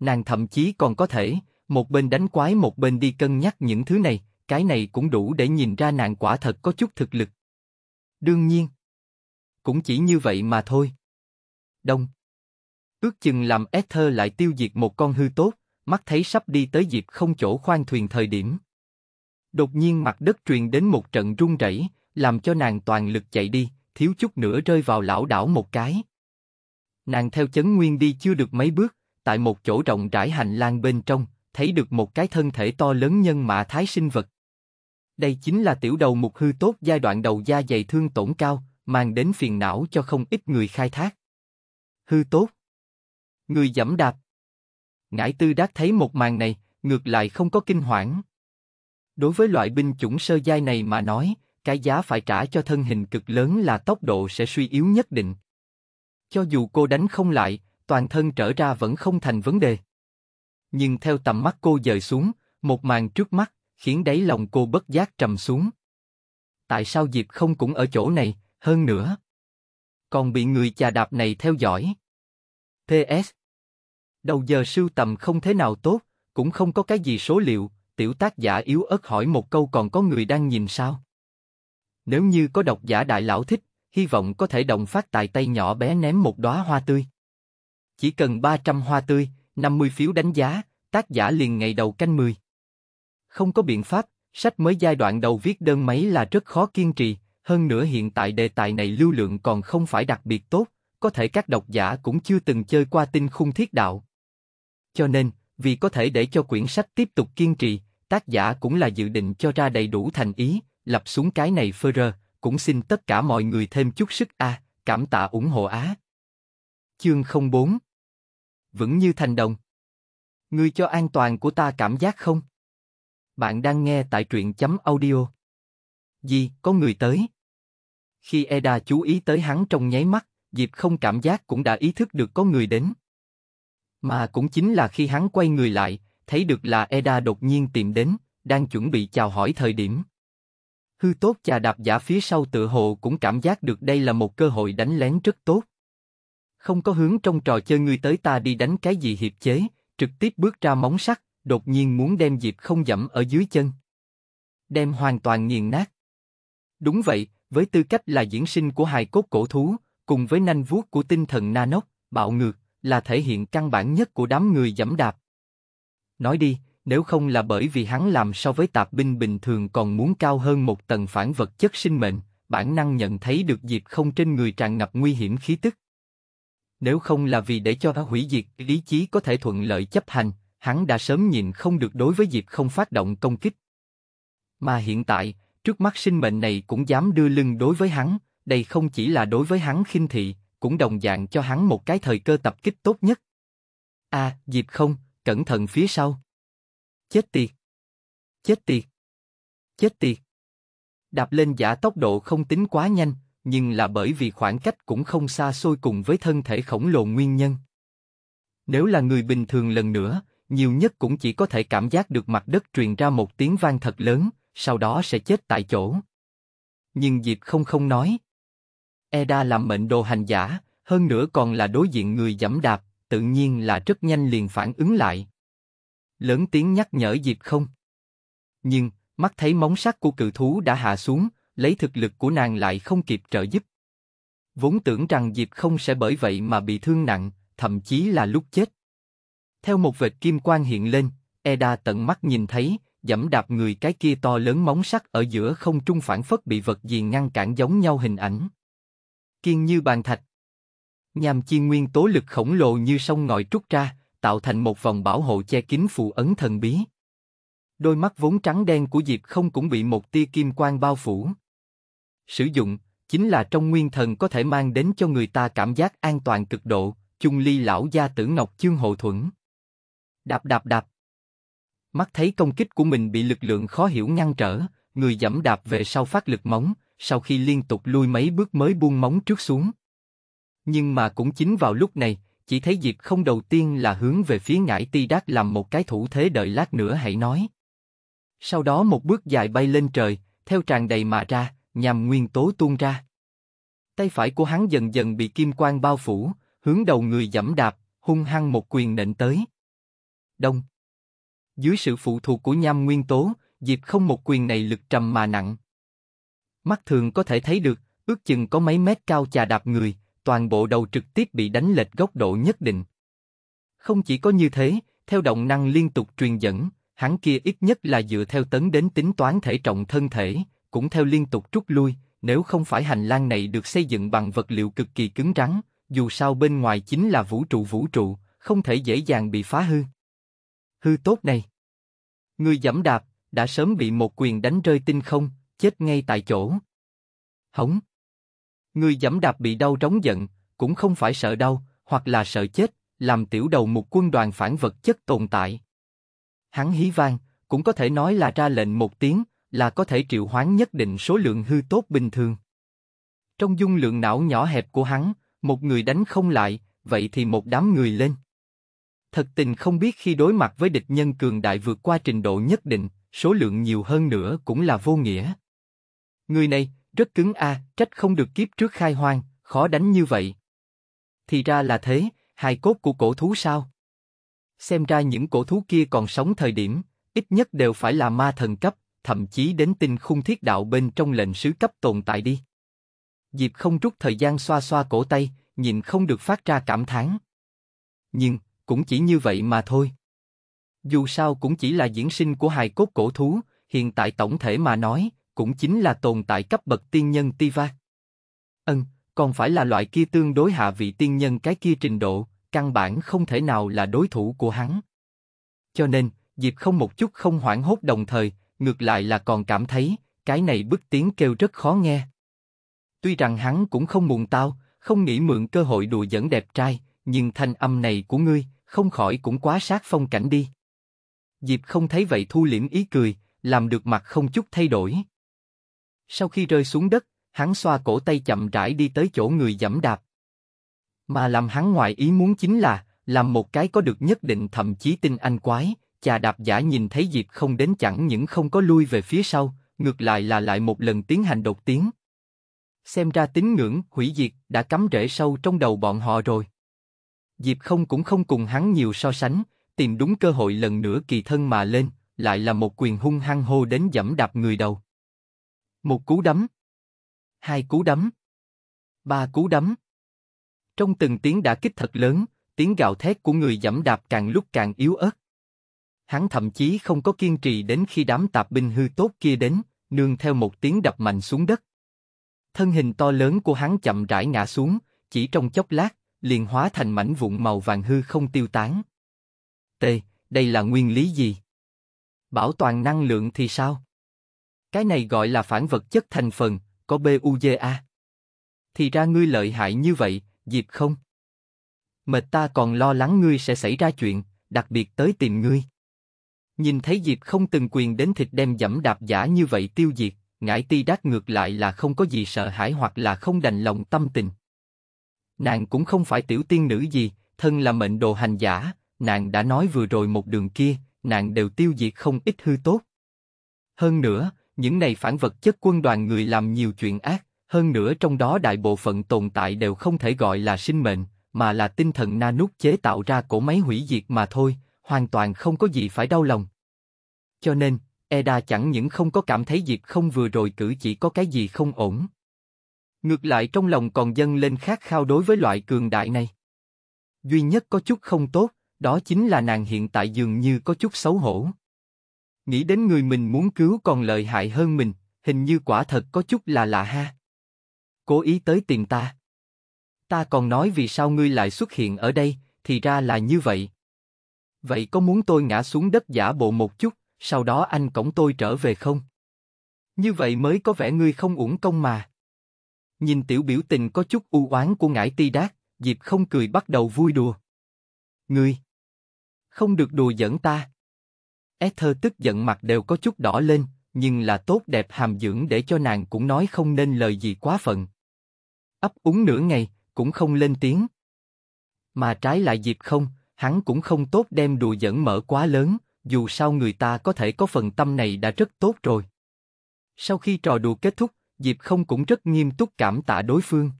Nàng thậm chí còn có thể một bên đánh quái một bên đi cân nhắc những thứ này, cái này cũng đủ để nhìn ra nàng quả thật có chút thực lực. Đương nhiên, cũng chỉ như vậy mà thôi. Đông Ước chừng làm Ether lại tiêu diệt một con hư tốt, mắt thấy sắp đi tới dịp không chỗ khoan thuyền thời điểm. Đột nhiên mặt đất truyền đến một trận rung rẩy, làm cho nàng toàn lực chạy đi, thiếu chút nữa rơi vào lão đảo một cái. Nàng theo chấn nguyên đi chưa được mấy bước, tại một chỗ rộng rãi hành lang bên trong, thấy được một cái thân thể to lớn nhân mã thái sinh vật. Đây chính là tiểu đầu mục hư tốt giai đoạn đầu da dày thương tổn cao, mang đến phiền não cho không ít người khai thác. Hư tốt người dẫm đạp. Ngải Tư Đát thấy một màn này, ngược lại không có kinh hoảng. Đối với loại binh chủng sơ giai này mà nói, cái giá phải trả cho thân hình cực lớn là tốc độ sẽ suy yếu nhất định. Cho dù cô đánh không lại, toàn thân trở ra vẫn không thành vấn đề. Nhưng theo tầm mắt cô dời xuống, một màn trước mắt khiến đáy lòng cô bất giác trầm xuống. Tại sao Diệp không cũng ở chỗ này, hơn nữa còn bị người chà đạp này theo dõi? PS, Đầu giờ sưu tầm không thế nào tốt, cũng không có cái gì số liệu, tiểu tác giả yếu ớt hỏi một câu còn có người đang nhìn sao? Nếu như có độc giả đại lão thích, hy vọng có thể đồng phát tài tay nhỏ bé ném một đóa hoa tươi. Chỉ cần 300 hoa tươi, 50 phiếu đánh giá, tác giả liền ngày đầu canh 10. Không có biện pháp, sách mới giai đoạn đầu viết đơn máy là rất khó kiên trì, hơn nữa hiện tại đề tài này lưu lượng còn không phải đặc biệt tốt, có thể các độc giả cũng chưa từng chơi qua tinh khung thiết đạo. Cho nên, vì có thể để cho quyển sách tiếp tục kiên trì, tác giả cũng là dự định cho ra đầy đủ thành ý, lập xuống cái này phơ rơ, cũng xin tất cả mọi người thêm chút sức a, à, cảm tạ ủng hộ á. Chương không bốn Vững như thành đồng Ngươi cho an toàn của ta cảm giác không? Bạn đang nghe tại truyện chấm audio. Gì, có người tới. Khi Eda chú ý tới hắn trong nháy mắt, Diệp không cảm giác cũng đã ý thức được có người đến. Mà cũng chính là khi hắn quay người lại, thấy được là Eda đột nhiên tìm đến, đang chuẩn bị chào hỏi thời điểm. Hư tốt chà đạp giả phía sau tự hồ cũng cảm giác được đây là một cơ hội đánh lén rất tốt. Không có hướng trong trò chơi ngươi tới ta đi đánh cái gì hiệp chế, trực tiếp bước ra móng sắt, đột nhiên muốn đem dịp không dẫm ở dưới chân. Đem hoàn toàn nghiền nát. Đúng vậy, với tư cách là diễn sinh của hài cốt cổ thú, cùng với nanh vuốt của tinh thần Nanok, bạo ngược, là thể hiện căn bản nhất của đám người dẫm đạp. Nói đi, nếu không là bởi vì hắn làm so với tạp binh bình thường còn muốn cao hơn một tầng phản vật chất sinh mệnh, bản năng nhận thấy được diệt không trên người tràn ngập nguy hiểm khí tức. Nếu không là vì để cho nó hủy diệt, lý trí có thể thuận lợi chấp hành, hắn đã sớm nhìn không được đối với diệt không phát động công kích. Mà hiện tại, trước mắt sinh mệnh này cũng dám đưa lưng đối với hắn, đây không chỉ là đối với hắn khinh thị, cũng đồng dạng cho hắn một cái thời cơ tập kích tốt nhất. A, à, dịp không, cẩn thận phía sau. Chết tiệt. Chết tiệt. Chết tiệt. Đạp lên giả tốc độ không tính quá nhanh, nhưng là bởi vì khoảng cách cũng không xa xôi cùng với thân thể khổng lồ nguyên nhân. Nếu là người bình thường lần nữa, nhiều nhất cũng chỉ có thể cảm giác được mặt đất truyền ra một tiếng vang thật lớn, sau đó sẽ chết tại chỗ. Nhưng Diệp không không nói, Eda làm mệnh đồ hành giả, hơn nữa còn là đối diện người dẫm đạp, tự nhiên là rất nhanh liền phản ứng lại. Lớn tiếng nhắc nhở Diệp không. Nhưng, mắt thấy móng sắc của cự thú đã hạ xuống, lấy thực lực của nàng lại không kịp trợ giúp. Vốn tưởng rằng Diệp không sẽ bởi vậy mà bị thương nặng, thậm chí là lúc chết. Theo một vệt kim quang hiện lên, Eda tận mắt nhìn thấy, dẫm đạp người cái kia to lớn móng sắc ở giữa không trung phản phất bị vật gì ngăn cản giống nhau hình ảnh kiên như bàn thạch. Nhàm chiên nguyên tố lực khổng lồ như sông ngòi trút ra, tạo thành một vòng bảo hộ che kín phù ấn thần bí. Đôi mắt vốn trắng đen của Diệp không cũng bị một tia kim quang bao phủ. Sử dụng, chính là trong nguyên thần có thể mang đến cho người ta cảm giác an toàn cực độ, chung ly lão gia tử Ngọc Chương Hộ Thuẫn. Đạp đạp đạp. Mắt thấy công kích của mình bị lực lượng khó hiểu ngăn trở, người dẫm đạp về sau phát lực móng, sau khi liên tục lui mấy bước mới buông móng trước xuống. Nhưng mà cũng chính vào lúc này, chỉ thấy Diệp không đầu tiên là hướng về phía ngải ti đát làm một cái thủ thế đợi lát nữa hãy nói. Sau đó một bước dài bay lên trời, theo tràn đầy mà ra, nhằm nguyên tố tuôn ra. Tay phải của hắn dần dần bị kim quang bao phủ, hướng đầu người dẫm đạp, hung hăng một quyền nện tới. Đông. Dưới sự phụ thuộc của nham nguyên tố, Diệp không một quyền này lực trầm mà nặng, Mắt thường có thể thấy được, ước chừng có mấy mét cao chà đạp người, toàn bộ đầu trực tiếp bị đánh lệch góc độ nhất định. Không chỉ có như thế, theo động năng liên tục truyền dẫn, hắn kia ít nhất là dựa theo tấn đến tính toán thể trọng thân thể, cũng theo liên tục rút lui, nếu không phải hành lang này được xây dựng bằng vật liệu cực kỳ cứng rắn, dù sao bên ngoài chính là vũ trụ vũ trụ, không thể dễ dàng bị phá hư. Hư tốt này. Người giảm đạp, đã sớm bị một quyền đánh rơi tinh không, chết ngay tại chỗ. Hống. Người dẫm đạp bị đau trống giận, cũng không phải sợ đau, hoặc là sợ chết, làm tiểu đầu một quân đoàn phản vật chất tồn tại. Hắn hí vang, cũng có thể nói là ra lệnh một tiếng, là có thể triệu hoán nhất định số lượng hư tốt bình thường. Trong dung lượng não nhỏ hẹp của hắn, một người đánh không lại, vậy thì một đám người lên. Thật tình không biết khi đối mặt với địch nhân cường đại vượt qua trình độ nhất định, số lượng nhiều hơn nữa cũng là vô nghĩa. Người này, rất cứng a, trách không được kiếp trước khai hoang, khó đánh như vậy. Thì ra là thế, hài cốt của cổ thú sao? Xem ra những cổ thú kia còn sống thời điểm, ít nhất đều phải là ma thần cấp, thậm chí đến tinh khung thiết đạo bên trong lệnh sứ cấp tồn tại đi. Diệp không rút thời gian xoa xoa cổ tay, nhìn không được phát ra cảm thán. Nhưng, cũng chỉ như vậy mà thôi. Dù sao cũng chỉ là diễn sinh của hài cốt cổ thú, hiện tại tổng thể mà nói, cũng chính là tồn tại cấp bậc tiên nhân Tiva. Ân, còn phải là loại kia tương đối hạ vị tiên nhân cái kia trình độ, căn bản không thể nào là đối thủ của hắn. Cho nên, Diệp không một chút không hoảng hốt đồng thời, ngược lại là còn cảm thấy, cái này bức tiếng kêu rất khó nghe. Tuy rằng hắn cũng không muộn tao, không nghĩ mượn cơ hội đùa dẫn đẹp trai, nhưng thanh âm này của ngươi, không khỏi cũng quá sát phong cảnh đi. Diệp không thấy vậy thu liễm ý cười, làm được mặt không chút thay đổi. Sau khi rơi xuống đất, hắn xoa cổ tay chậm rãi đi tới chỗ người dẫm đạp. Mà làm hắn ngoại ý muốn chính là, làm một cái có được nhất định thậm chí tinh anh quái, chà đạp giả nhìn thấy Diệp không đến chẳng những không có lui về phía sau, ngược lại là lại một lần tiến hành đột tiến. Xem ra tín ngưỡng, hủy diệt, đã cắm rễ sâu trong đầu bọn họ rồi. Diệp không cũng không cùng hắn nhiều so sánh, tìm đúng cơ hội lần nữa kỳ thân mà lên, lại là một quyền hung hăng hô đến dẫm đạp người đầu. Một cú đấm. Hai cú đấm. Ba cú đấm. Trong từng tiếng đã kích thật lớn, tiếng gào thét của người dẫm đạp càng lúc càng yếu ớt. Hắn thậm chí không có kiên trì đến khi đám tạp binh hư tốt kia đến, nương theo một tiếng đập mạnh xuống đất. Thân hình to lớn của hắn chậm rãi ngã xuống, chỉ trong chốc lát, liền hóa thành mảnh vụn màu vàng hư không tiêu tán. T, đây là nguyên lý gì? Bảo toàn năng lượng thì sao? Cái này gọi là phản vật chất thành phần, có buja Thì ra ngươi lợi hại như vậy, Diệp không? Mệt ta còn lo lắng ngươi sẽ xảy ra chuyện, đặc biệt tới tìm ngươi. Nhìn thấy Diệp không từng quyền đến thịt đem dẫm đạp giả như vậy tiêu diệt, ngải ti đát ngược lại là không có gì sợ hãi hoặc là không đành lòng tâm tình. Nàng cũng không phải tiểu tiên nữ gì, thân là mệnh đồ hành giả, nàng đã nói vừa rồi một đường kia, nàng đều tiêu diệt không ít hư tốt. Hơn nữa, những này phản vật chất quân đoàn người làm nhiều chuyện ác, hơn nữa trong đó đại bộ phận tồn tại đều không thể gọi là sinh mệnh, mà là tinh thần na nút chế tạo ra cổ máy hủy diệt mà thôi, hoàn toàn không có gì phải đau lòng. Cho nên, Eda chẳng những không có cảm thấy Diệp không vừa rồi cử chỉ có cái gì không ổn. Ngược lại trong lòng còn dâng lên khát khao đối với loại cường đại này. Duy nhất có chút không tốt, đó chính là nàng hiện tại dường như có chút xấu hổ nghĩ đến người mình muốn cứu còn lợi hại hơn mình, hình như quả thật có chút là lạ ha. Cố ý tới tìm ta. Ta còn nói vì sao ngươi lại xuất hiện ở đây, thì ra là như vậy. Vậy có muốn tôi ngã xuống đất giả bộ một chút, sau đó anh cổng tôi trở về không? Như vậy mới có vẻ ngươi không uổng công mà. Nhìn tiểu biểu tình có chút u oán của ngải ti đát, Diệp không cười bắt đầu vui đùa. Ngươi! Không được đùa giỡn ta. Ether tức giận mặt đều có chút đỏ lên, nhưng là tốt đẹp hàm dưỡng để cho nàng cũng nói không nên lời gì quá phận. Ấp úng nửa ngày, cũng không lên tiếng. Mà trái lại dịp không, hắn cũng không tốt đem đùa dẫn mở quá lớn, dù sao người ta có thể có phần tâm này đã rất tốt rồi. Sau khi trò đùa kết thúc, dịp không cũng rất nghiêm túc cảm tạ đối phương.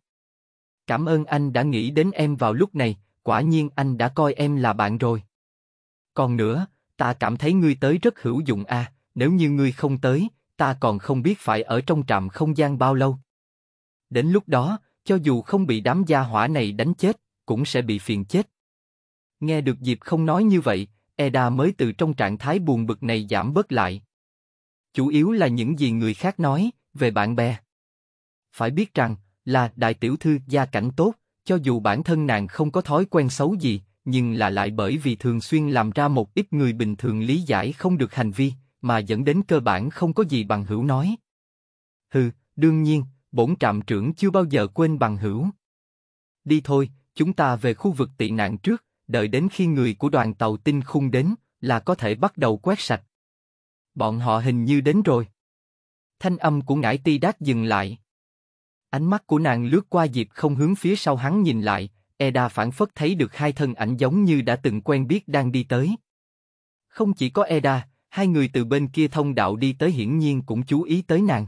Cảm ơn anh đã nghĩ đến em vào lúc này, quả nhiên anh đã coi em là bạn rồi. Còn nữa, ta cảm thấy ngươi tới rất hữu dụng a, à, nếu như ngươi không tới, ta còn không biết phải ở trong trạm không gian bao lâu. Đến lúc đó, cho dù không bị đám gia hỏa này đánh chết, cũng sẽ bị phiền chết. Nghe được Diệp không nói như vậy, Eda mới từ trong trạng thái buồn bực này giảm bớt lại. Chủ yếu là những gì người khác nói về bạn bè. Phải biết rằng, là đại tiểu thư gia cảnh tốt, cho dù bản thân nàng không có thói quen xấu gì, nhưng là lại bởi vì thường xuyên làm ra một ít người bình thường lý giải không được hành vi, mà dẫn đến cơ bản không có gì bằng hữu nói. Hừ, đương nhiên, bổn trạm trưởng chưa bao giờ quên bằng hữu. Đi thôi, chúng ta về khu vực tị nạn trước, đợi đến khi người của đoàn tàu tinh khung đến, là có thể bắt đầu quét sạch. Bọn họ hình như đến rồi. Thanh âm của ngải ti đát dừng lại. Ánh mắt của nàng lướt qua dịp không hướng phía sau hắn nhìn lại, Eda phản phất thấy được hai thân ảnh giống như đã từng quen biết đang đi tới. Không chỉ có Eda, hai người từ bên kia thông đạo đi tới hiển nhiên cũng chú ý tới nàng.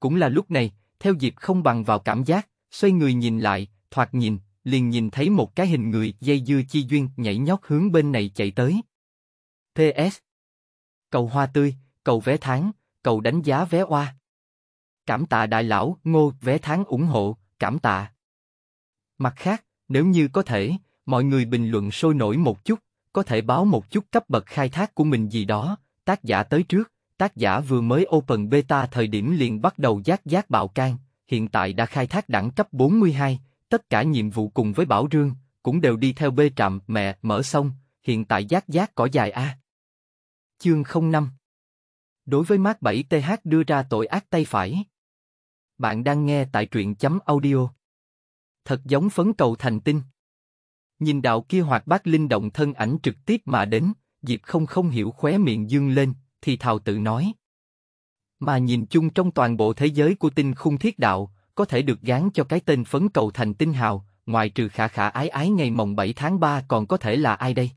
Cũng là lúc này, theo dịp không bằng vào cảm giác, xoay người nhìn lại, thoạt nhìn, liền nhìn thấy một cái hình người dây dưa chi duyên nhảy nhót hướng bên này chạy tới. PS Cầu hoa tươi, cầu vé tháng, cầu đánh giá vé hoa. Cảm tạ đại lão, ngô, vé tháng ủng hộ, cảm tạ. Mặt khác, nếu như có thể, mọi người bình luận sôi nổi một chút, có thể báo một chút cấp bậc khai thác của mình gì đó, tác giả tới trước, tác giả vừa mới open beta thời điểm liền bắt đầu giác giác bạo can, hiện tại đã khai thác đẳng cấp 42, tất cả nhiệm vụ cùng với Bảo Rương, cũng đều đi theo bê trạm mẹ mở xong, hiện tại giác giác cỏ dài A. Chương 05 Đối với mát 7TH đưa ra tội ác tay phải Bạn đang nghe tại truyện chấm audio thật giống phấn cầu thành tinh. Nhìn đạo kia hoạt bát linh động thân ảnh trực tiếp mà đến, Diệp không không hiểu khóe miệng dương lên, thì thào tự nói. Mà nhìn chung trong toàn bộ thế giới của tinh khung thiết đạo, có thể được gán cho cái tên phấn cầu thành tinh hào, ngoài trừ khả khả ái ái ngày mồng 7 tháng 3 còn có thể là ai đây?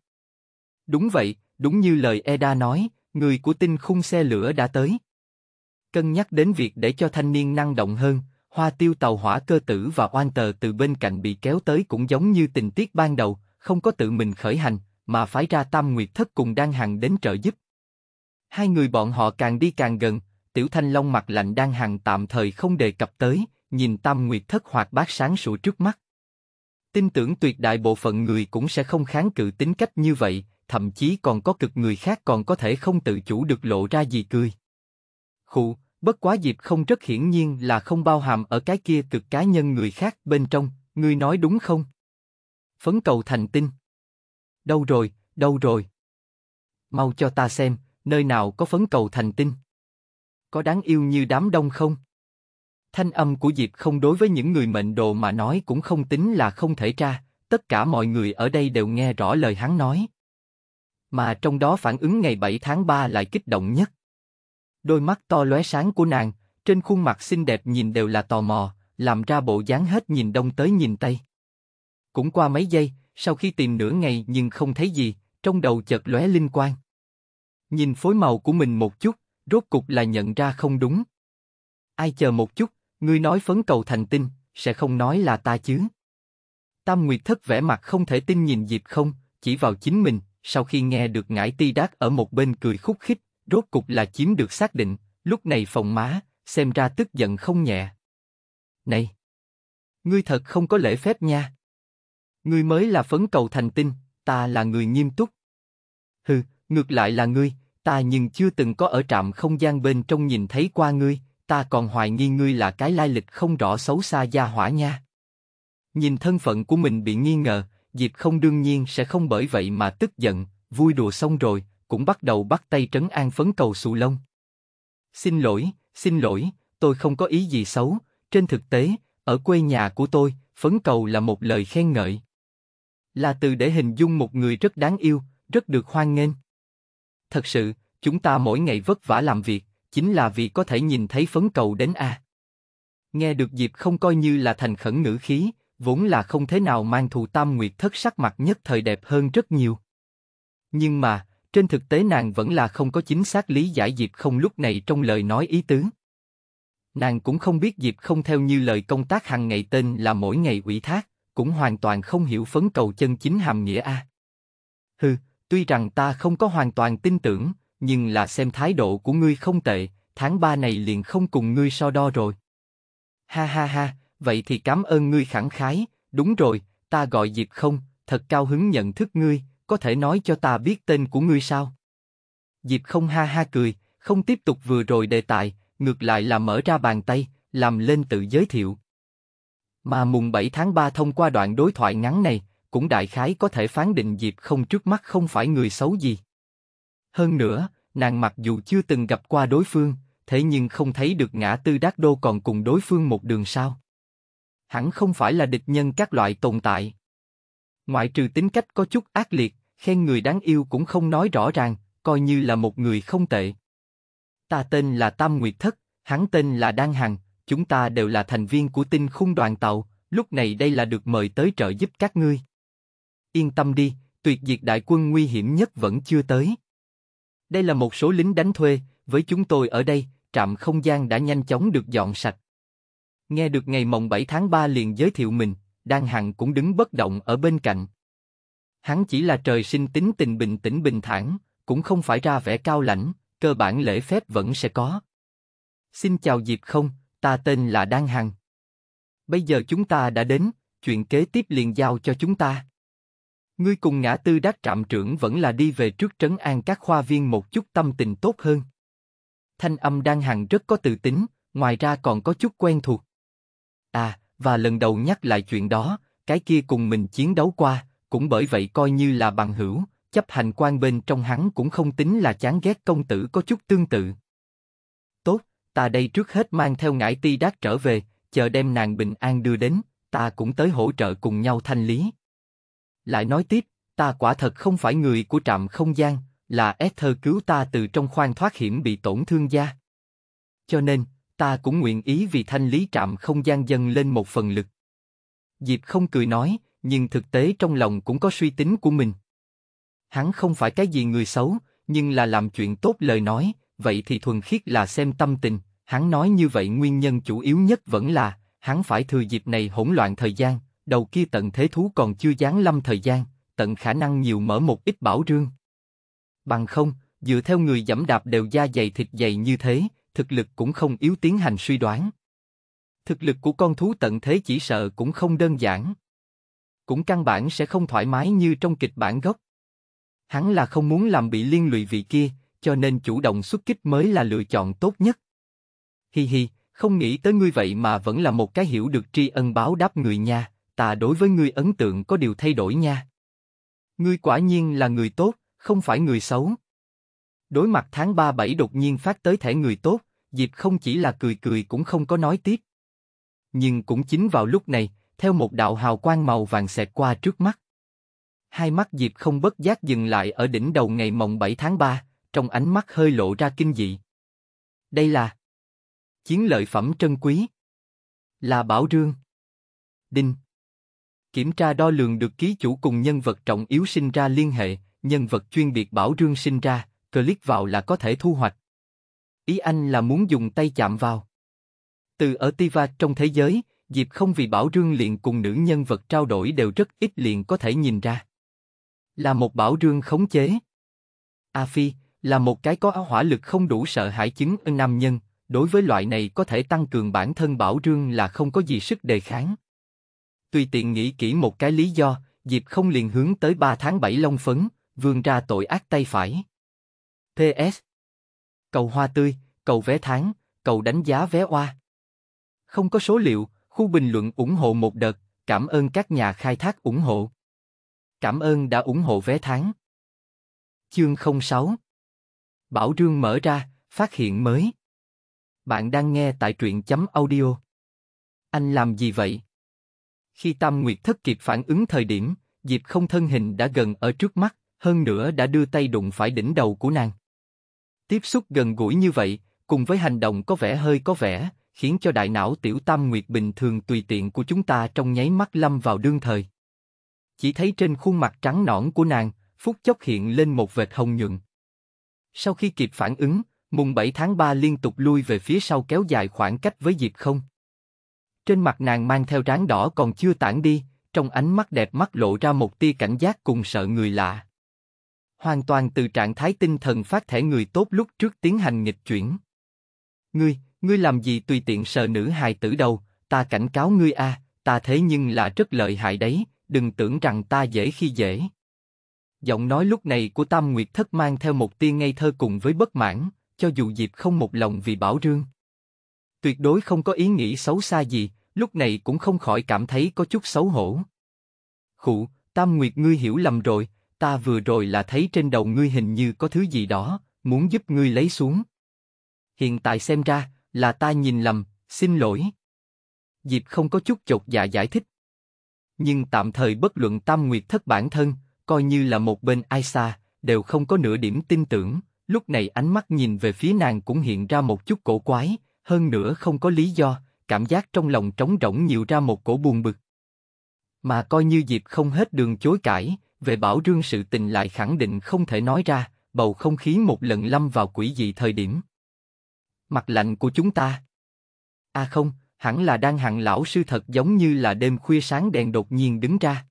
Đúng vậy, đúng như lời Eda nói, người của tinh khung xe lửa đã tới. Cân nhắc đến việc để cho thanh niên năng động hơn, Hoa tiêu tàu hỏa cơ tử và oan tờ từ bên cạnh bị kéo tới cũng giống như tình tiết ban đầu, không có tự mình khởi hành, mà phải ra tam nguyệt thất cùng Đan hằng đến trợ giúp. Hai người bọn họ càng đi càng gần, tiểu thanh long mặt lạnh Đan hằng tạm thời không đề cập tới, nhìn tam nguyệt thất hoạt bát sáng sủa trước mắt. Tin tưởng tuyệt đại bộ phận người cũng sẽ không kháng cự tính cách như vậy, thậm chí còn có cực người khác còn có thể không tự chủ được lộ ra gì cười. Khụ, bất quá Diệp không rất hiển nhiên là không bao hàm ở cái kia cực cá nhân người khác bên trong, ngươi nói đúng không? Phấn cầu thành tinh. Đâu rồi, đâu rồi? Mau cho ta xem, nơi nào có phấn cầu thành tinh? Có đáng yêu như đám đông không? Thanh âm của Diệp không đối với những người mệnh đồ mà nói cũng không tính là không thể ra, tất cả mọi người ở đây đều nghe rõ lời hắn nói. Mà trong đó phản ứng ngày 7 tháng 3 lại kích động nhất. Đôi mắt to lóe sáng của nàng, trên khuôn mặt xinh đẹp nhìn đều là tò mò, làm ra bộ dáng hết nhìn đông tới nhìn tây. Cũng qua mấy giây, sau khi tìm nửa ngày nhưng không thấy gì, trong đầu chợt lóe linh quang. Nhìn phối màu của mình một chút, rốt cục là nhận ra không đúng. Ai chờ một chút, ngươi nói phấn cầu thành tinh, sẽ không nói là ta chứ. Tam Nguyệt thất vẻ mặt không thể tin nhìn dịp không, chỉ vào chính mình, sau khi nghe được ngải ti đát ở một bên cười khúc khích, rốt cục là chiếm được xác định, lúc này phòng má, xem ra tức giận không nhẹ. Này! Ngươi thật không có lễ phép nha. Ngươi mới là phấn cầu thành tinh, ta là người nghiêm túc. Hừ, ngược lại là ngươi, ta nhưng chưa từng có ở trạm không gian bên trong nhìn thấy qua ngươi, ta còn hoài nghi ngươi là cái lai lịch không rõ xấu xa gia hỏa nha. Nhìn thân phận của mình bị nghi ngờ, Diệp không đương nhiên sẽ không bởi vậy mà tức giận, vui đùa xong rồi, cũng bắt đầu bắt tay trấn an phấn cầu xù lông. Xin lỗi, xin lỗi, tôi không có ý gì xấu, trên thực tế, ở quê nhà của tôi, phấn cầu là một lời khen ngợi. Là từ để hình dung một người rất đáng yêu, rất được hoan nghênh. Thật sự, chúng ta mỗi ngày vất vả làm việc, chính là vì có thể nhìn thấy phấn cầu đến a. Nghe được Diệp không coi như là thành khẩn ngữ khí, vốn là không thế nào mang thù tam nguyệt thất sắc mặt nhất thời đẹp hơn rất nhiều. Nhưng mà, trên thực tế nàng vẫn là không có chính xác lý giải Diệp không lúc này trong lời nói ý tứ. Nàng cũng không biết Diệp không theo như lời công tác hàng ngày tên là mỗi ngày ủy thác, cũng hoàn toàn không hiểu phấn cầu chân chính hàm nghĩa a. À. Hừ, tuy rằng ta không có hoàn toàn tin tưởng, nhưng là xem thái độ của ngươi không tệ, tháng ba này liền không cùng ngươi so đo rồi. Ha ha ha, vậy thì cảm ơn ngươi khẳng khái, đúng rồi, ta gọi Diệp không, thật cao hứng nhận thức ngươi, có thể nói cho ta biết tên của ngươi sao? Diệp không ha ha cười, không tiếp tục vừa rồi đề tài, ngược lại là mở ra bàn tay, làm lên tự giới thiệu. Mà mùng 7 tháng 3 thông qua đoạn đối thoại ngắn này, cũng đại khái có thể phán định Diệp không trước mắt không phải người xấu gì. Hơn nữa, nàng mặc dù chưa từng gặp qua đối phương, thế nhưng không thấy được ngã tư Đát đô còn cùng đối phương một đường sao. Hẳn không phải là địch nhân các loại tồn tại. Ngoại trừ tính cách có chút ác liệt, khen người đáng yêu cũng không nói rõ ràng, coi như là một người không tệ. Ta tên là Tam Nguyệt Thất, hắn tên là Đan Hằng, chúng ta đều là thành viên của tinh khung đoàn tàu, lúc này đây là được mời tới trợ giúp các ngươi. Yên tâm đi, tuyệt diệt đại quân nguy hiểm nhất vẫn chưa tới. Đây là một số lính đánh thuê, với chúng tôi ở đây, trạm không gian đã nhanh chóng được dọn sạch. Nghe được ngày mồng 7 tháng 3 liền giới thiệu mình, Đan Hằng cũng đứng bất động ở bên cạnh. Hắn chỉ là trời sinh tính tình bình tĩnh bình thản, cũng không phải ra vẻ cao lãnh, cơ bản lễ phép vẫn sẽ có. Xin chào Diệp không, ta tên là Đan Hằng. Bây giờ chúng ta đã đến, chuyện kế tiếp liền giao cho chúng ta. Ngươi cùng ngã tư đắc trạm trưởng vẫn là đi về trước trấn an các khoa viên một chút tâm tình tốt hơn. Thanh âm Đan Hằng rất có tự tính, ngoài ra còn có chút quen thuộc. À, và lần đầu nhắc lại chuyện đó, cái kia cùng mình chiến đấu qua, cũng bởi vậy coi như là bằng hữu, chấp hành quan bên trong hắn cũng không tính là chán ghét công tử có chút tương tự. Tốt, ta đây trước hết mang theo ngải ti đát trở về, chờ đem nàng bình an đưa đến, ta cũng tới hỗ trợ cùng nhau thanh lý. Lại nói tiếp, ta quả thật không phải người của trạm không gian, là ether cứu ta từ trong khoang thoát hiểm bị tổn thương da. Cho nên, ta cũng nguyện ý vì thanh lý trạm không gian dâng lên một phần lực. Diệp không cười nói, nhưng thực tế trong lòng cũng có suy tính của mình. Hắn không phải cái gì người xấu, nhưng là làm chuyện tốt lời nói, vậy thì thuần khiết là xem tâm tình. Hắn nói như vậy nguyên nhân chủ yếu nhất vẫn là, hắn phải thừa dịp này hỗn loạn thời gian, đầu kia tận thế thú còn chưa giáng lâm thời gian, tận khả năng nhiều mở một ít bảo rương. Bằng không, dựa theo người dẫm đạp đều da dày thịt dày như thế, thực lực cũng không yếu tiến hành suy đoán. Thực lực của con thú tận thế chỉ sợ cũng không đơn giản cũng căn bản sẽ không thoải mái như trong kịch bản gốc. Hắn là không muốn làm bị liên lụy vị kia, cho nên chủ động xuất kích mới là lựa chọn tốt nhất. Hi hi, không nghĩ tới ngươi vậy mà vẫn là một cái hiểu được tri ân báo đáp người nha, ta đối với ngươi ấn tượng có điều thay đổi nha. Ngươi quả nhiên là người tốt, không phải người xấu. Đối mặt tháng 37 đột nhiên phát tới thẻ người tốt, Diệp không chỉ là cười cười cũng không có nói tiếp. Nhưng cũng chính vào lúc này, theo một đạo hào quang màu vàng xẹt qua trước mắt. Hai mắt Diệp không bất giác dừng lại ở đỉnh đầu ngày mồng 7 tháng 3, trong ánh mắt hơi lộ ra kinh dị. Đây là chiến lợi phẩm trân quý, là bảo rương. Đinh Kiểm tra đo lường được ký chủ cùng nhân vật trọng yếu sinh ra liên hệ, nhân vật chuyên biệt bảo rương sinh ra, click vào là có thể thu hoạch. Ý anh là muốn dùng tay chạm vào. Từ ở Tiva trong thế giới, Diệp không vì Bảo Rương liền cùng nữ nhân vật trao đổi đều rất ít liền có thể nhìn ra. Là một Bảo Rương khống chế. A Phi, là một cái có áo hỏa lực không đủ sợ hãi chứng nam nhân, đối với loại này có thể tăng cường bản thân Bảo Rương là không có gì sức đề kháng. Tùy tiện nghĩ kỹ một cái lý do, Diệp không liền hướng tới 3 tháng 7 long phấn, vươn ra tội ác tay phải. PS Cầu hoa tươi, cầu vé tháng, cầu đánh giá vé hoa Không có số liệu, Khu bình luận ủng hộ một đợt, cảm ơn các nhà khai thác ủng hộ. Cảm ơn đã ủng hộ vé tháng. Chương 06 Bảo Trương mở ra, phát hiện mới. Bạn đang nghe tại truyện chấm audio. Anh làm gì vậy? Khi Tam Nguyệt thất kịp phản ứng thời điểm, Diệp không thân hình đã gần ở trước mắt, hơn nữa đã đưa tay đụng phải đỉnh đầu của nàng. Tiếp xúc gần gũi như vậy, cùng với hành động có vẻ hơi có vẻ, khiến cho đại não tiểu tam nguyệt bình thường tùy tiện của chúng ta trong nháy mắt lâm vào đương thời. Chỉ thấy trên khuôn mặt trắng nõn của nàng, phút chốc hiện lên một vệt hồng nhuận. Sau khi kịp phản ứng, mùng 7 tháng 3 liên tục lui về phía sau kéo dài khoảng cách với Diệp không. Trên mặt nàng mang theo ráng đỏ còn chưa tản đi, trong ánh mắt đẹp mắt lộ ra một tia cảnh giác cùng sợ người lạ. Hoàn toàn từ trạng thái tinh thần phát thể người tốt lúc trước tiến hành nghịch chuyển. Ngươi, ngươi làm gì tùy tiện sờ nữ hài tử đầu, ta cảnh cáo ngươi a, ta thế nhưng là rất lợi hại đấy, đừng tưởng rằng ta dễ khi dễ. Giọng nói lúc này của Tam Nguyệt Thất mang theo một tia ngây thơ cùng với bất mãn, cho dù Diệp không một lòng vì Bảo Rương. Tuyệt đối không có ý nghĩ xấu xa gì, lúc này cũng không khỏi cảm thấy có chút xấu hổ. Khụ, Tam Nguyệt ngươi hiểu lầm rồi, ta vừa rồi là thấy trên đầu ngươi hình như có thứ gì đó, muốn giúp ngươi lấy xuống. Hiện tại xem ra, là ta nhìn lầm, xin lỗi. Diệp không có chút chột dạ giải thích. Nhưng tạm thời bất luận Tam Nguyệt thất bản thân, coi như là một bên ai xa, đều không có nửa điểm tin tưởng. Lúc này ánh mắt nhìn về phía nàng cũng hiện ra một chút cổ quái, hơn nữa không có lý do, cảm giác trong lòng trống rỗng nhiều ra một cổ buồn bực. Mà coi như Diệp không hết đường chối cãi, về bảo rương sự tình lại khẳng định không thể nói ra, bầu không khí một lần lâm vào quỷ dị thời điểm. Mặt lạnh của chúng ta. À không, hẳn là đang hằng lão sư thật giống như là đêm khuya sáng đèn đột nhiên đứng ra.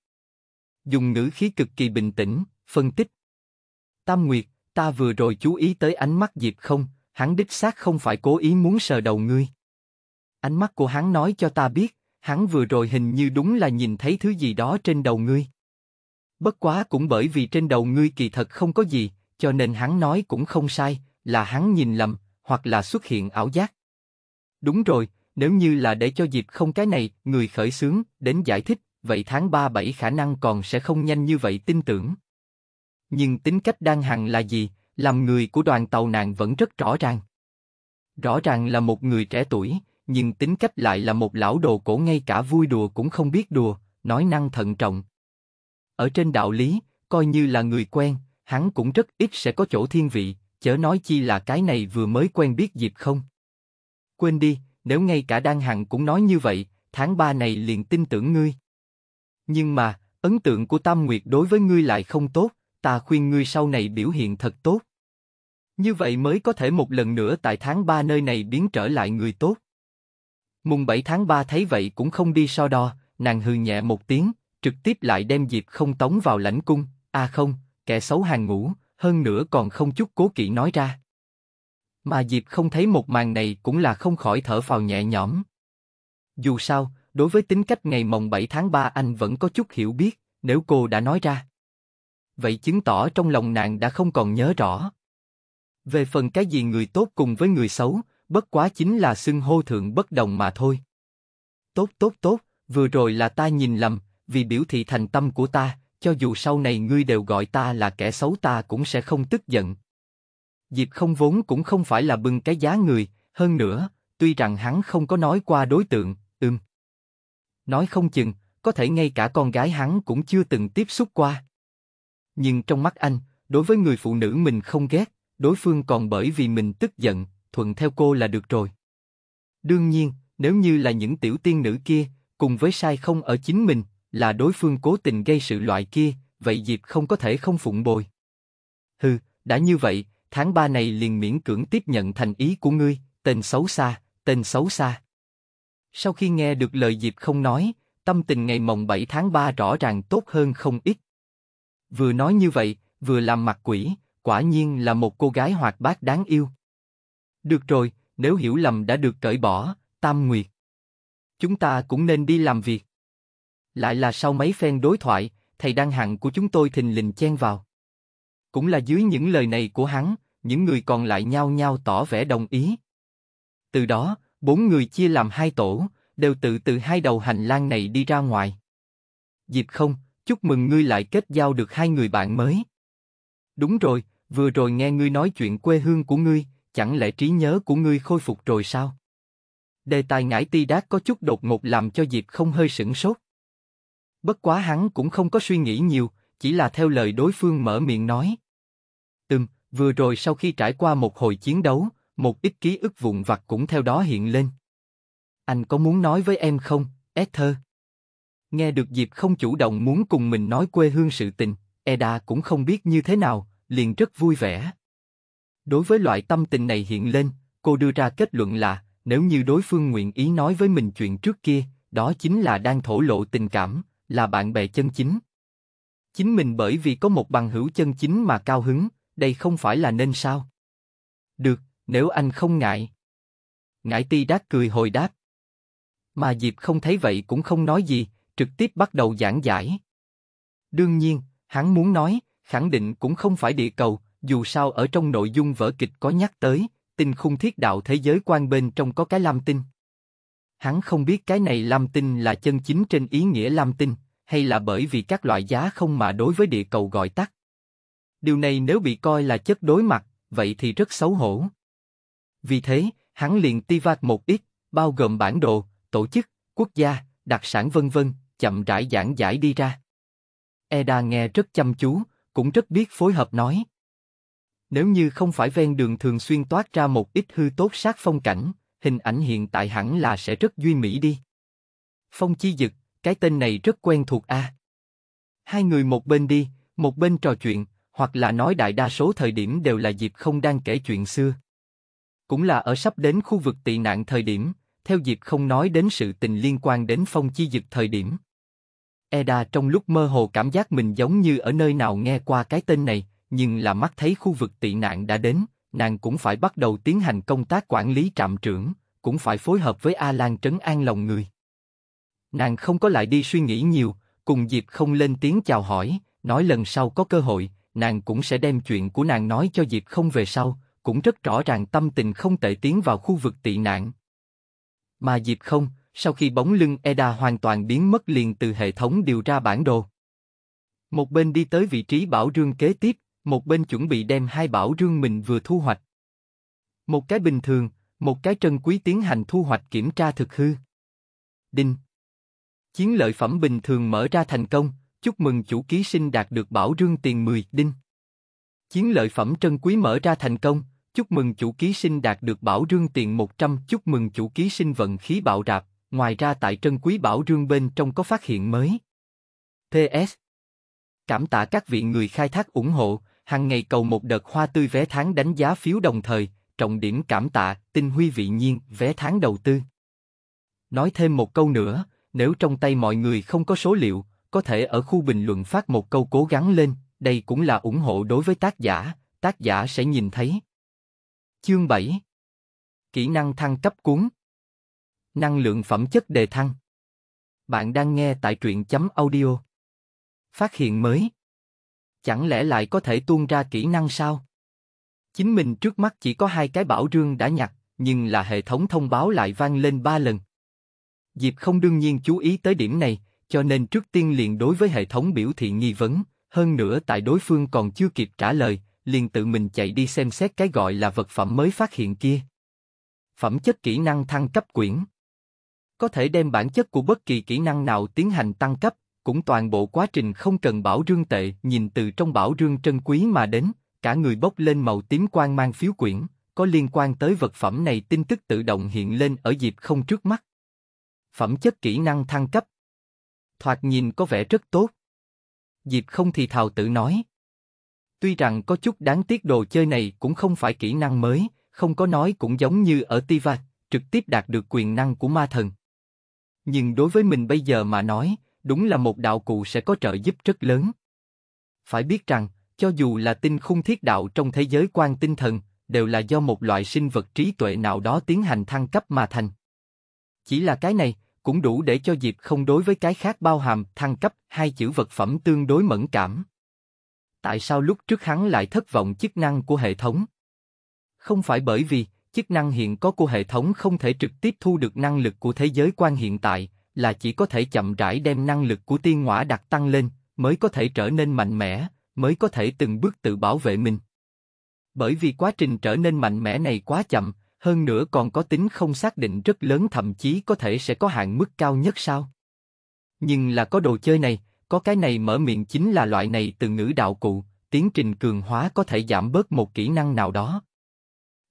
Dùng ngữ khí cực kỳ bình tĩnh, phân tích. Tam Nguyệt, ta vừa rồi chú ý tới ánh mắt Diệp không, hắn đích xác không phải cố ý muốn sờ đầu ngươi. Ánh mắt của hắn nói cho ta biết, hắn vừa rồi hình như đúng là nhìn thấy thứ gì đó trên đầu ngươi. Bất quá cũng bởi vì trên đầu ngươi kỳ thật không có gì, cho nên hắn nói cũng không sai, là hắn nhìn lầm, hoặc là xuất hiện ảo giác. Đúng rồi, nếu như là để cho dịp không cái này, người khởi xướng, đến giải thích, vậy tháng 3-7 khả năng còn sẽ không nhanh như vậy tin tưởng. Nhưng tính cách đang hằng là gì, làm người của đoàn tàu nạn vẫn rất rõ ràng. Rõ ràng là một người trẻ tuổi, nhưng tính cách lại là một lão đồ cổ ngay cả vui đùa cũng không biết đùa, nói năng thận trọng. Ở trên đạo lý, coi như là người quen, hắn cũng rất ít sẽ có chỗ thiên vị, chớ nói chi là cái này vừa mới quen biết dịp không. Quên đi, nếu ngay cả Đan Hằng cũng nói như vậy, tháng 3 này liền tin tưởng ngươi. Nhưng mà, ấn tượng của Tam Nguyệt đối với ngươi lại không tốt, ta khuyên ngươi sau này biểu hiện thật tốt. Như vậy mới có thể một lần nữa tại tháng 3 nơi này biến trở lại người tốt. Mùng 7 tháng 3 thấy vậy cũng không đi so đo, nàng hừ nhẹ một tiếng, trực tiếp lại đem dịp không tống vào lãnh cung, a à không, kẻ xấu hàng ngũ, hơn nữa còn không chút cố kỵ nói ra. Mà Diệp không thấy một màn này cũng là không khỏi thở phào nhẹ nhõm. Dù sao, đối với tính cách ngày mồng 7 tháng 3 anh vẫn có chút hiểu biết, nếu cô đã nói ra. Vậy chứng tỏ trong lòng nàng đã không còn nhớ rõ. Về phần cái gì người tốt cùng với người xấu, bất quá chính là xưng hô thượng bất đồng mà thôi. Tốt tốt tốt, vừa rồi là ta nhìn lầm, vì biểu thị thành tâm của ta, cho dù sau này ngươi đều gọi ta là kẻ xấu ta cũng sẽ không tức giận. Diệp không vốn cũng không phải là bưng cái giá người, hơn nữa, tuy rằng hắn không có nói qua đối tượng, ưm. Nói không chừng, có thể ngay cả con gái hắn cũng chưa từng tiếp xúc qua. Nhưng trong mắt anh, đối với người phụ nữ mình không ghét, đối phương còn bởi vì mình tức giận, thuận theo cô là được rồi. Đương nhiên, nếu như là những tiểu tiên nữ kia, cùng với sai không ở chính mình, là đối phương cố tình gây sự loại kia, vậy Diệp không có thể không phụng bồi. Hừ, đã như vậy, tháng 3 này liền miễn cưỡng tiếp nhận thành ý của ngươi, tên xấu xa, tên xấu xa. Sau khi nghe được lời Diệp không nói, tâm tình ngày mồng 7 tháng 3 rõ ràng tốt hơn không ít. Vừa nói như vậy, vừa làm mặt quỷ, quả nhiên là một cô gái hoạt bát đáng yêu. Được rồi, nếu hiểu lầm đã được cởi bỏ, Tam Nguyệt. Chúng ta cũng nên đi làm việc. Lại là sau mấy phen đối thoại, thầy Đăng hạng của chúng tôi thình lình chen vào. Cũng là dưới những lời này của hắn, những người còn lại nhau nhau tỏ vẻ đồng ý. Từ đó, bốn người chia làm hai tổ, đều tự từ hai đầu hành lang này đi ra ngoài. Diệp không, chúc mừng ngươi lại kết giao được hai người bạn mới. Đúng rồi, vừa rồi nghe ngươi nói chuyện quê hương của ngươi, chẳng lẽ trí nhớ của ngươi khôi phục rồi sao? Đề tài ngải ti đát có chút đột ngột làm cho Diệp không hơi sửng sốt. Bất quá hắn cũng không có suy nghĩ nhiều, chỉ là theo lời đối phương mở miệng nói. Ừm, vừa rồi sau khi trải qua một hồi chiến đấu, một ít ký ức vụn vặt cũng theo đó hiện lên. Anh có muốn nói với em không, Esther? Nghe được Diệp không chủ động muốn cùng mình nói quê hương sự tình, Eda cũng không biết như thế nào, liền rất vui vẻ. Đối với loại tâm tình này hiện lên, cô đưa ra kết luận là, nếu như đối phương nguyện ý nói với mình chuyện trước kia, đó chính là đang thổ lộ tình cảm, là bạn bè chân chính. Chính mình bởi vì có một bằng hữu chân chính mà cao hứng, đây không phải là nên sao? Được, nếu anh không ngại. Ngải ti đát cười hồi đáp. Mà Diệp không thấy vậy cũng không nói gì, trực tiếp bắt đầu giảng giải. Đương nhiên, hắn muốn nói, khẳng định cũng không phải địa cầu, dù sao ở trong nội dung vở kịch có nhắc tới, tinh khung thiết đạo thế giới quan bên trong có cái lam tinh. Hắn không biết cái này Lam Tinh là chân chính trên ý nghĩa Lam Tinh, hay là bởi vì các loại giá không mà đối với địa cầu gọi tắt. Điều này nếu bị coi là chất đối mặt, vậy thì rất xấu hổ. Vì thế, hắn liền ti vạt một ít, bao gồm bản đồ, tổ chức, quốc gia, đặc sản vân vân, chậm rãi giảng giải đi ra. Eda nghe rất chăm chú, cũng rất biết phối hợp nói. Nếu như không phải ven đường thường xuyên toát ra một ít hư tốt sát phong cảnh, hình ảnh hiện tại hẳn là sẽ rất duy mỹ đi. Phong Chi Dực, cái tên này rất quen thuộc a. À. Hai người một bên đi, một bên trò chuyện, hoặc là nói đại đa số thời điểm đều là Diệp không đang kể chuyện xưa. Cũng là ở sắp đến khu vực tị nạn thời điểm, theo Diệp không nói đến sự tình liên quan đến Phong Chi Dực thời điểm. Eda trong lúc mơ hồ cảm giác mình giống như ở nơi nào nghe qua cái tên này, nhưng là mắt thấy khu vực tị nạn đã đến, nàng cũng phải bắt đầu tiến hành công tác quản lý trạm trưởng, cũng phải phối hợp với A Lan trấn an lòng người. Nàng không có lại đi suy nghĩ nhiều, cùng Diệp không lên tiếng chào hỏi, nói lần sau có cơ hội, nàng cũng sẽ đem chuyện của nàng nói cho Diệp không về sau, cũng rất rõ ràng tâm tình không tệ tiến vào khu vực tị nạn. Mà Diệp không, sau khi bóng lưng Eda hoàn toàn biến mất liền từ hệ thống điều tra bản đồ. Một bên đi tới vị trí bảo rương kế tiếp, một bên chuẩn bị đem hai bảo rương mình vừa thu hoạch. Một cái bình thường, một cái trân quý tiến hành thu hoạch kiểm tra thực hư. Đinh. Chiến lợi phẩm bình thường mở ra thành công, chúc mừng chủ ký sinh đạt được bảo rương tiền 10 đinh. Chiến lợi phẩm trân quý mở ra thành công, chúc mừng chủ ký sinh đạt được bảo rương tiền 100, chúc mừng chủ ký sinh vận khí bạo rạp, ngoài ra tại trân quý bảo rương bên trong có phát hiện mới. PS. Cảm tạ các vị người khai thác ủng hộ, hàng ngày cầu một đợt hoa tươi vé tháng đánh giá phiếu đồng thời, trọng điểm cảm tạ, tinh huy vị nhiên, vé tháng đầu tư. Nói thêm một câu nữa, nếu trong tay mọi người không có số liệu, có thể ở khu bình luận phát một câu cố gắng lên, đây cũng là ủng hộ đối với tác giả, tác giả sẽ nhìn thấy. Chương 7 Kỹ năng thăng cấp cuốn Năng lượng phẩm chất đề thăng Bạn đang nghe tại truyện chấm audio Phát hiện mới chẳng lẽ lại có thể tuôn ra kỹ năng sao? Chính mình trước mắt chỉ có hai cái bảo rương đã nhặt, nhưng là hệ thống thông báo lại vang lên ba lần. Diệp không đương nhiên chú ý tới điểm này, cho nên trước tiên liền đối với hệ thống biểu thị nghi vấn, hơn nữa tại đối phương còn chưa kịp trả lời, liền tự mình chạy đi xem xét cái gọi là vật phẩm mới phát hiện kia. Phẩm chất kỹ năng thăng cấp quyển Có thể đem bản chất của bất kỳ kỹ năng nào tiến hành tăng cấp, cũng toàn bộ quá trình không cần bảo rương tệ, nhìn từ trong bảo rương trân quý mà đến, cả người bốc lên màu tím quang mang phiếu quyển, có liên quan tới vật phẩm này tin tức tự động hiện lên ở dịp không trước mắt. Phẩm chất kỹ năng thăng cấp. Thoạt nhìn có vẻ rất tốt. Diệp không thì thào tự nói. Tuy rằng có chút đáng tiếc đồ chơi này cũng không phải kỹ năng mới, không có nói cũng giống như ở Tiva, trực tiếp đạt được quyền năng của ma thần. Nhưng đối với mình bây giờ mà nói, đúng là một đạo cụ sẽ có trợ giúp rất lớn. Phải biết rằng, cho dù là tinh khung thiết đạo trong thế giới quan tinh thần, đều là do một loại sinh vật trí tuệ nào đó tiến hành thăng cấp mà thành. Chỉ là cái này, cũng đủ để cho Diệp không đối với cái khác bao hàm thăng cấp hai chữ vật phẩm tương đối mẫn cảm. Tại sao lúc trước hắn lại thất vọng chức năng của hệ thống? Không phải bởi vì, chức năng hiện có của hệ thống không thể trực tiếp thu được năng lực của thế giới quan hiện tại, là chỉ có thể chậm rãi đem năng lực của tiên hỏa đặt tăng lên, mới có thể trở nên mạnh mẽ, mới có thể từng bước tự bảo vệ mình. Bởi vì quá trình trở nên mạnh mẽ này quá chậm, hơn nữa còn có tính không xác định rất lớn thậm chí có thể sẽ có hạn mức cao nhất sao. Nhưng là có đồ chơi này, có cái này mở miệng chính là loại này từ ngữ đạo cụ, tiến trình cường hóa có thể giảm bớt một kỹ năng nào đó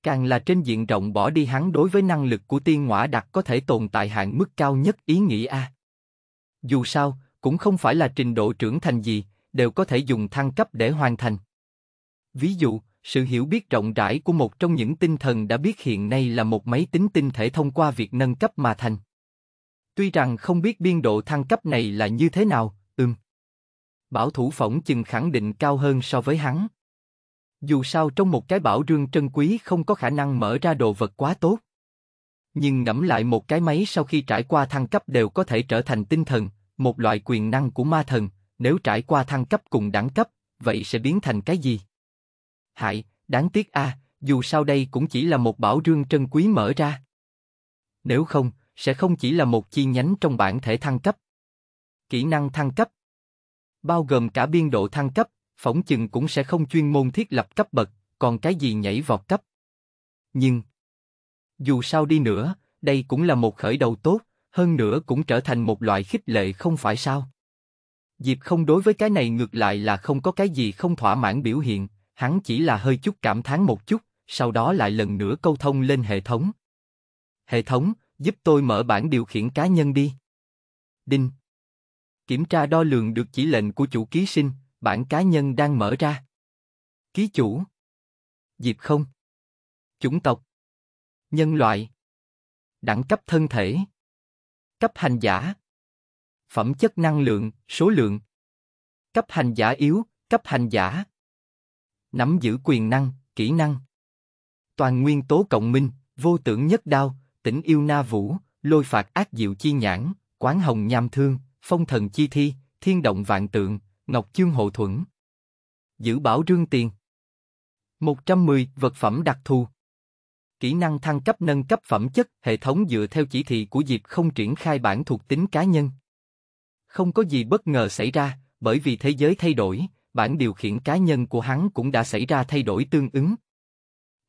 càng là trên diện rộng bỏ đi hắn đối với năng lực của tiên ngõa đặt có thể tồn tại hạn mức cao nhất ý nghĩa a. Dù sao, cũng không phải là trình độ trưởng thành gì, đều có thể dùng thăng cấp để hoàn thành. Ví dụ, sự hiểu biết rộng rãi của một trong những tinh thần đã biết hiện nay là một máy tính tinh thể thông qua việc nâng cấp mà thành. Tuy rằng không biết biên độ thăng cấp này là như thế nào, ừm. Bảo thủ phỏng chừng khẳng định cao hơn so với hắn. Dù sao trong một cái bảo rương trân quý không có khả năng mở ra đồ vật quá tốt. Nhưng ngẫm lại một cái máy sau khi trải qua thăng cấp đều có thể trở thành tinh thần, một loại quyền năng của ma thần, nếu trải qua thăng cấp cùng đẳng cấp, vậy sẽ biến thành cái gì? Hại, đáng tiếc a, à, dù sao đây cũng chỉ là một bảo rương trân quý mở ra. Nếu không, sẽ không chỉ là một chi nhánh trong bản thể thăng cấp. Kỹ năng thăng cấp Bao gồm cả biên độ thăng cấp, phỏng chừng cũng sẽ không chuyên môn thiết lập cấp bậc, còn cái gì nhảy vọt cấp. Nhưng, dù sao đi nữa, đây cũng là một khởi đầu tốt, hơn nữa cũng trở thành một loại khích lệ không phải sao. Diệp không đối với cái này ngược lại là không có cái gì không thỏa mãn biểu hiện, hắn chỉ là hơi chút cảm thán một chút, sau đó lại lần nữa câu thông lên hệ thống. Hệ thống, giúp tôi mở bản điều khiển cá nhân đi. Đinh. Kiểm tra đo lường được chỉ lệnh của chủ ký sinh, bản cá nhân đang mở ra. Ký chủ. Diệp không. Chủng tộc. Nhân loại. Đẳng cấp thân thể. Cấp hành giả. Phẩm chất năng lượng, số lượng. Cấp hành giả yếu, cấp hành giả. Nắm giữ quyền năng, kỹ năng. Toàn nguyên tố cộng minh, vô tưởng nhất đao, tỉnh yêu na vũ, lôi phạt ác diệu chi nhãn, quán hồng nham thương, phong thần chi thi, thiên động vạn tượng, Ngọc Chương Hậu Thuẫn Giữ bảo rương tiền 110. Vật phẩm đặc thù Kỹ năng thăng cấp nâng cấp phẩm chất, hệ thống dựa theo chỉ thị của Diệp không triển khai bản thuộc tính cá nhân. Không có gì bất ngờ xảy ra, bởi vì thế giới thay đổi, bản điều khiển cá nhân của hắn cũng đã xảy ra thay đổi tương ứng.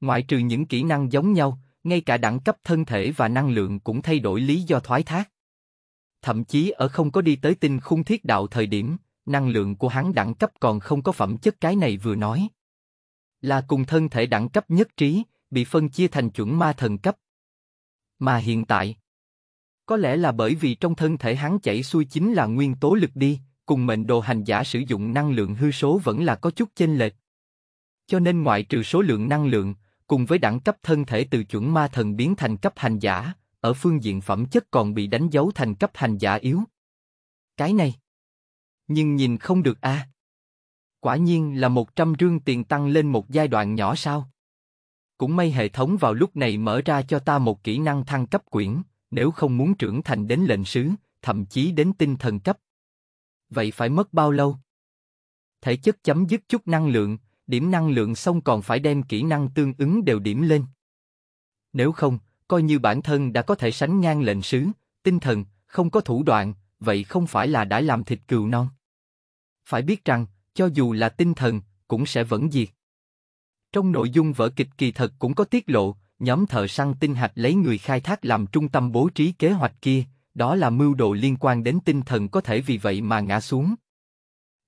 Ngoại trừ những kỹ năng giống nhau, ngay cả đẳng cấp thân thể và năng lượng cũng thay đổi lý do thoái thác. Thậm chí ở không có đi tới tinh khung thiết đạo thời điểm, năng lượng của hắn đẳng cấp còn không có phẩm chất cái này vừa nói. Là cùng thân thể đẳng cấp nhất trí, bị phân chia thành chuẩn ma thần cấp. Mà hiện tại, có lẽ là bởi vì trong thân thể hắn chảy xuôi chính là nguyên tố lực đi, cùng mệnh đồ hành giả sử dụng năng lượng hư số vẫn là có chút chênh lệch. Cho nên ngoại trừ số lượng năng lượng, cùng với đẳng cấp thân thể từ chuẩn ma thần biến thành cấp hành giả, ở phương diện phẩm chất còn bị đánh dấu thành cấp hành giả yếu. Cái này nhưng nhìn không được a. À. Quả nhiên là 100 rương tiền tăng lên một giai đoạn nhỏ sao? Cũng may hệ thống vào lúc này mở ra cho ta một kỹ năng thăng cấp quyển, nếu không muốn trưởng thành đến lệnh sứ, thậm chí đến tinh thần cấp. Vậy phải mất bao lâu? Thể chất chấm dứt chút năng lượng, điểm năng lượng xong còn phải đem kỹ năng tương ứng đều điểm lên. Nếu không, coi như bản thân đã có thể sánh ngang lệnh sứ, tinh thần, không có thủ đoạn, vậy không phải là đã làm thịt cừu non phải biết rằng, cho dù là tinh thần, cũng sẽ vẫn diệt. Trong nội dung vở kịch kỳ thật cũng có tiết lộ, nhóm thợ săn tinh hạch lấy người khai thác làm trung tâm bố trí kế hoạch kia, đó là mưu đồ liên quan đến tinh thần có thể vì vậy mà ngã xuống.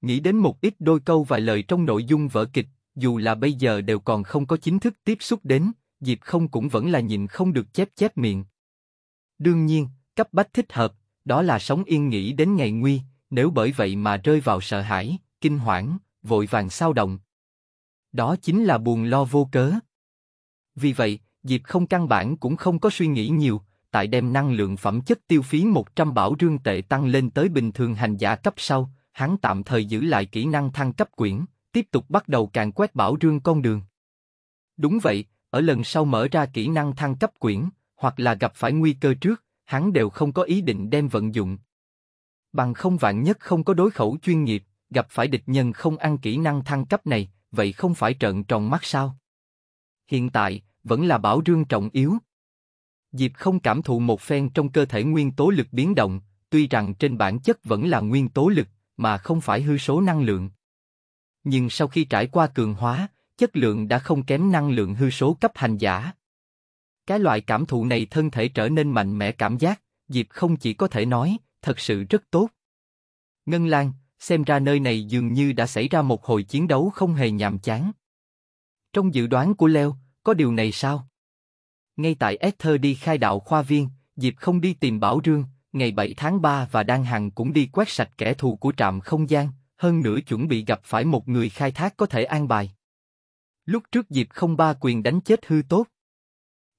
Nghĩ đến một ít đôi câu vài lời trong nội dung vở kịch, dù là bây giờ đều còn không có chính thức tiếp xúc đến, Diệp không cũng vẫn là nhìn không được chép chép miệng. Đương nhiên, cấp bách thích hợp, đó là sống yên nghĩ đến ngày nguy, nếu bởi vậy mà rơi vào sợ hãi, kinh hoảng, vội vàng sao động. Đó chính là buồn lo vô cớ. Vì vậy, Diệp không căn bản cũng không có suy nghĩ nhiều, tại đem năng lượng phẩm chất tiêu phí 100 bảo rương tệ tăng lên tới bình thường hành giả cấp sau, hắn tạm thời giữ lại kỹ năng thăng cấp quyển, tiếp tục bắt đầu càng quét bảo rương con đường. Đúng vậy, ở lần sau mở ra kỹ năng thăng cấp quyển, hoặc là gặp phải nguy cơ trước, hắn đều không có ý định đem vận dụng, bằng không vạn nhất không có đối khẩu chuyên nghiệp, gặp phải địch nhân không ăn kỹ năng thăng cấp này, vậy không phải trợn tròn mắt sao? Hiện tại, vẫn là bảo rương trọng yếu. Diệp không cảm thụ một phen trong cơ thể nguyên tố lực biến động, tuy rằng trên bản chất vẫn là nguyên tố lực, mà không phải hư số năng lượng. Nhưng sau khi trải qua cường hóa, chất lượng đã không kém năng lượng hư số cấp hành giả. Cái loại cảm thụ này thân thể trở nên mạnh mẽ cảm giác, Diệp không chỉ có thể nói, thật sự rất tốt. Ngân Lan, xem ra nơi này dường như đã xảy ra một hồi chiến đấu không hề nhàm chán. Trong dự đoán của Leo, có điều này sao? Ngay tại Esther đi khai đạo khoa viên, Diệp không đi tìm Bảo Rương, ngày 7 tháng 3 và Đan Hằng cũng đi quét sạch kẻ thù của trạm không gian, hơn nữa chuẩn bị gặp phải một người khai thác có thể an bài. Lúc trước Diệp không ba quyền đánh chết hư tốt.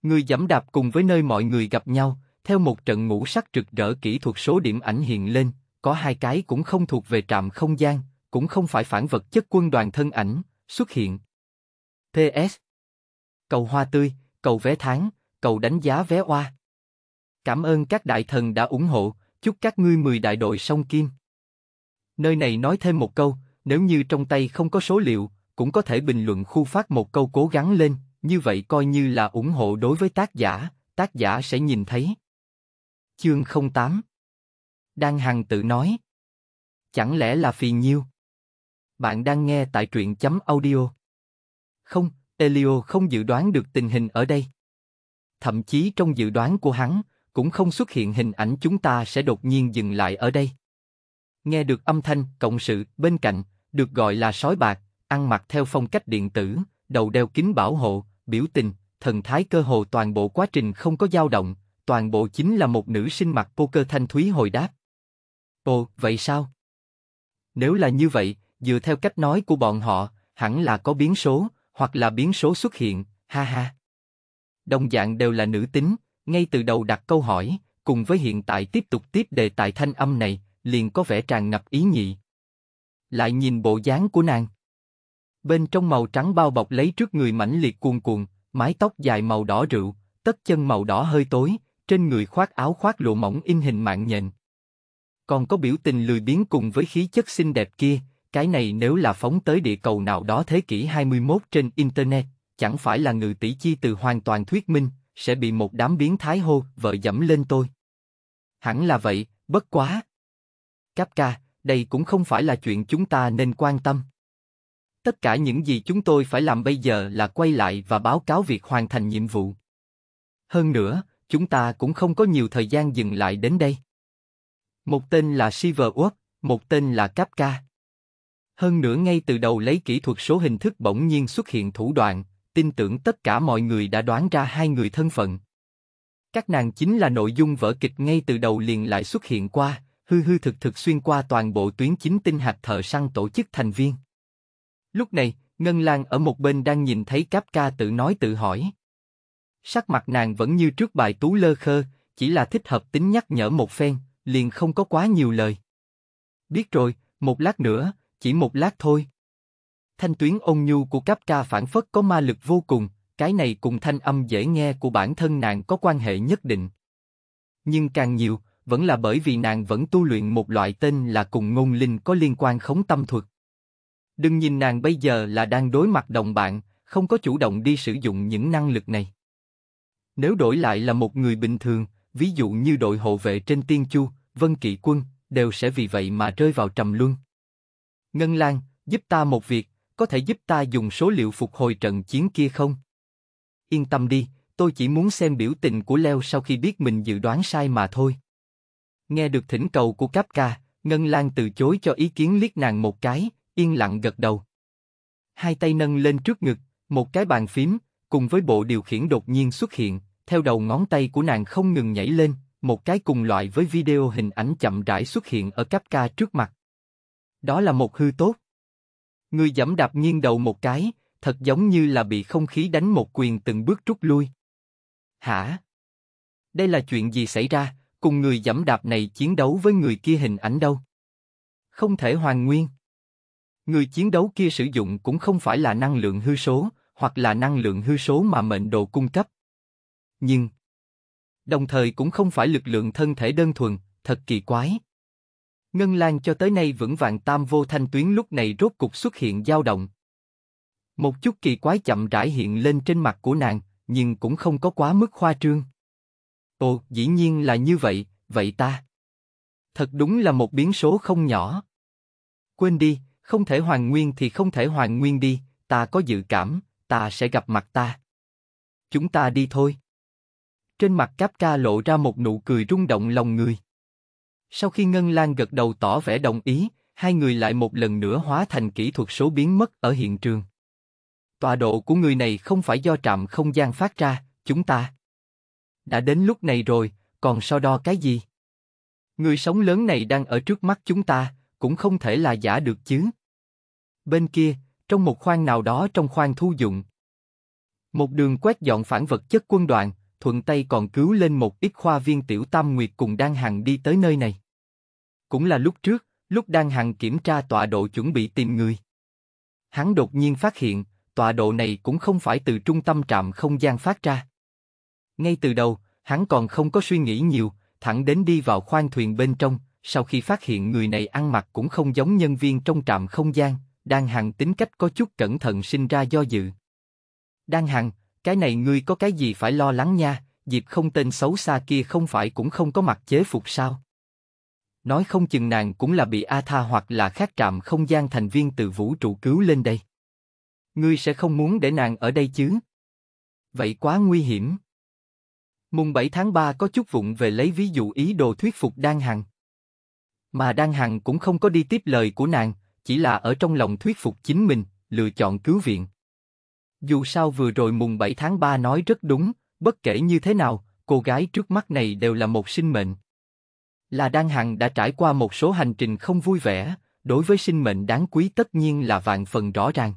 Người giảm đạp cùng với nơi mọi người gặp nhau, theo một trận ngũ sắc rực rỡ kỹ thuật số điểm ảnh hiện lên, có hai cái cũng không thuộc về trạm không gian, cũng không phải phản vật chất quân đoàn thân ảnh, xuất hiện. PS Cầu hoa tươi, cầu vé tháng, cầu đánh giá vé hoa. Cảm ơn các đại thần đã ủng hộ, chúc các ngươi mười đại đội song kim. Nơi này nói thêm một câu, nếu như trong tay không có số liệu, cũng có thể bình luận khu phát một câu cố gắng lên, như vậy coi như là ủng hộ đối với tác giả, tác giả sẽ nhìn thấy. Chương 08 Đan Hằng tự nói Chẳng lẽ là phiền nhiêu? Bạn đang nghe tại truyện chấm audio Không, Elio không dự đoán được tình hình ở đây. Thậm chí trong dự đoán của hắn, cũng không xuất hiện hình ảnh chúng ta sẽ đột nhiên dừng lại ở đây. Nghe được âm thanh, cộng sự, bên cạnh, được gọi là sói bạc, ăn mặc theo phong cách điện tử, đầu đeo kính bảo hộ, biểu tình, thần thái cơ hồ toàn bộ quá trình không có dao động, toàn bộ chính là một nữ sinh mặt poker thanh thúy hồi đáp. Ồ, vậy sao? Nếu là như vậy, dựa theo cách nói của bọn họ, hẳn là có biến số, hoặc là biến số xuất hiện, ha ha. Đồng dạng đều là nữ tính, ngay từ đầu đặt câu hỏi, cùng với hiện tại tiếp tục tiếp đề tài thanh âm này, liền có vẻ tràn ngập ý nhị. Lại nhìn bộ dáng của nàng. Bên trong màu trắng bao bọc lấy trước người mảnh liệt cuồn cuộn, mái tóc dài màu đỏ rượu, tất chân màu đỏ hơi tối, trên người khoác áo khoác lộ mỏng in hình mạng nhện. Còn có biểu tình lười biếng cùng với khí chất xinh đẹp kia, cái này nếu là phóng tới địa cầu nào đó thế kỷ 21 trên Internet, chẳng phải là người tỷ chi từ hoàn toàn thuyết minh, sẽ bị một đám biến thái hô vợ dẫm lên tôi. Hẳn là vậy, bất quá. Cáp ca, đây cũng không phải là chuyện chúng ta nên quan tâm. Tất cả những gì chúng tôi phải làm bây giờ là quay lại và báo cáo việc hoàn thành nhiệm vụ. Hơn nữa, chúng ta cũng không có nhiều thời gian dừng lại đến đây. Một tên là Silverwood, một tên là Kapka. Hơn nữa ngay từ đầu lấy kỹ thuật số hình thức bỗng nhiên xuất hiện thủ đoạn, tin tưởng tất cả mọi người đã đoán ra hai người thân phận. Các nàng chính là nội dung vở kịch ngay từ đầu liền lại xuất hiện qua, hư hư thực thực xuyên qua toàn bộ tuyến chính tinh hạch thợ săn tổ chức thành viên. Lúc này, Ngân Lan ở một bên đang nhìn thấy Cáp tự nói tự hỏi. Sắc mặt nàng vẫn như trước bài tú lơ khơ, chỉ là thích hợp tính nhắc nhở một phen, liền không có quá nhiều lời. Biết rồi, một lát nữa, chỉ một lát thôi. Thanh tuyến ôn nhu của cáp ca phản phất có ma lực vô cùng, cái này cùng thanh âm dễ nghe của bản thân nàng có quan hệ nhất định. Nhưng càng nhiều, vẫn là bởi vì nàng vẫn tu luyện một loại tên là cùng ngôn linh có liên quan khống tâm thuật. Đừng nhìn nàng bây giờ là đang đối mặt đồng bạn, không có chủ động đi sử dụng những năng lực này. Nếu đổi lại là một người bình thường, ví dụ như đội hộ vệ trên Tiên Chu, Vân Kỵ Quân, đều sẽ vì vậy mà rơi vào trầm luân. Ngân Lan, giúp ta một việc, có thể giúp ta dùng số liệu phục hồi trận chiến kia không? Yên tâm đi, tôi chỉ muốn xem biểu tình của Leo sau khi biết mình dự đoán sai mà thôi. Nghe được thỉnh cầu của Kapka, Ngân Lan từ chối cho ý kiến liếc nàng một cái, yên lặng gật đầu. Hai tay nâng lên trước ngực, một cái bàn phím, cùng với bộ điều khiển đột nhiên xuất hiện, theo đầu ngón tay của nàng không ngừng nhảy lên, một cái cùng loại với video hình ảnh chậm rãi xuất hiện ở cấp ca trước mặt. Đó là một hư tốt. Người dẫm đạp nghiêng đầu một cái, thật giống như là bị không khí đánh một quyền từng bước rút lui. Hả? Đây là chuyện gì xảy ra, cùng người dẫm đạp này chiến đấu với người kia hình ảnh đâu? Không thể hoàn nguyên. Người chiến đấu kia sử dụng cũng không phải là năng lượng hư số, hoặc là năng lượng hư số mà mệnh đồ cung cấp, nhưng đồng thời cũng không phải lực lượng thân thể đơn thuần, thật kỳ quái. Ngân Lan cho tới nay vững vàng tam vô thanh tuyến lúc này rốt cục xuất hiện dao động. Một chút kỳ quái chậm rãi hiện lên trên mặt của nàng, nhưng cũng không có quá mức khoa trương. Ồ, dĩ nhiên là như vậy, vậy ta. Thật đúng là một biến số không nhỏ. Quên đi, không thể hoàn nguyên thì không thể hoàn nguyên đi, ta có dự cảm, ta sẽ gặp mặt ta. Chúng ta đi thôi. Trên mặt Capra lộ ra một nụ cười rung động lòng người. Sau khi Ngân Lan gật đầu tỏ vẻ đồng ý, hai người lại một lần nữa hóa thành kỹ thuật số biến mất ở hiện trường. Tọa độ của người này không phải do trạm không gian phát ra, chúng ta. Đã đến lúc này rồi, còn so đo cái gì? Người sống lớn này đang ở trước mắt chúng ta, cũng không thể là giả được chứ. Bên kia, trong một khoang nào đó trong khoang thu dụng. Một đường quét dọn phản vật chất quân đoàn, thuận tay còn cứu lên một ít khoa viên tiểu tam nguyệt cùng đan hằng đi tới nơi này. Cũng là lúc trước, lúc đan hằng kiểm tra tọa độ chuẩn bị tìm người. Hắn đột nhiên phát hiện, tọa độ này cũng không phải từ trung tâm trạm không gian phát ra. Ngay từ đầu, hắn còn không có suy nghĩ nhiều, thẳng đến đi vào khoang thuyền bên trong, sau khi phát hiện người này ăn mặc cũng không giống nhân viên trong trạm không gian, đan hằng tính cách có chút cẩn thận sinh ra do dự. đan hằng, cái này ngươi có cái gì phải lo lắng nha, Diệp không tên xấu xa kia không phải cũng không có mặt chế phục sao? Nói không chừng nàng cũng là bị A Tha hoặc là khác trạm không gian thành viên từ vũ trụ cứu lên đây. Ngươi sẽ không muốn để nàng ở đây chứ? Vậy quá nguy hiểm. Mùng 7 tháng 3 có chút vụng về lấy ví dụ ý đồ thuyết phục Đan Hằng. Mà Đan Hằng cũng không có đi tiếp lời của nàng, chỉ là ở trong lòng thuyết phục chính mình, lựa chọn cứu viện. Dù sao vừa rồi mùng 7 tháng 3 nói rất đúng, bất kể như thế nào, cô gái trước mắt này đều là một sinh mệnh. Là Đan Hằng đã trải qua một số hành trình không vui vẻ, đối với sinh mệnh đáng quý tất nhiên là vạn phần rõ ràng.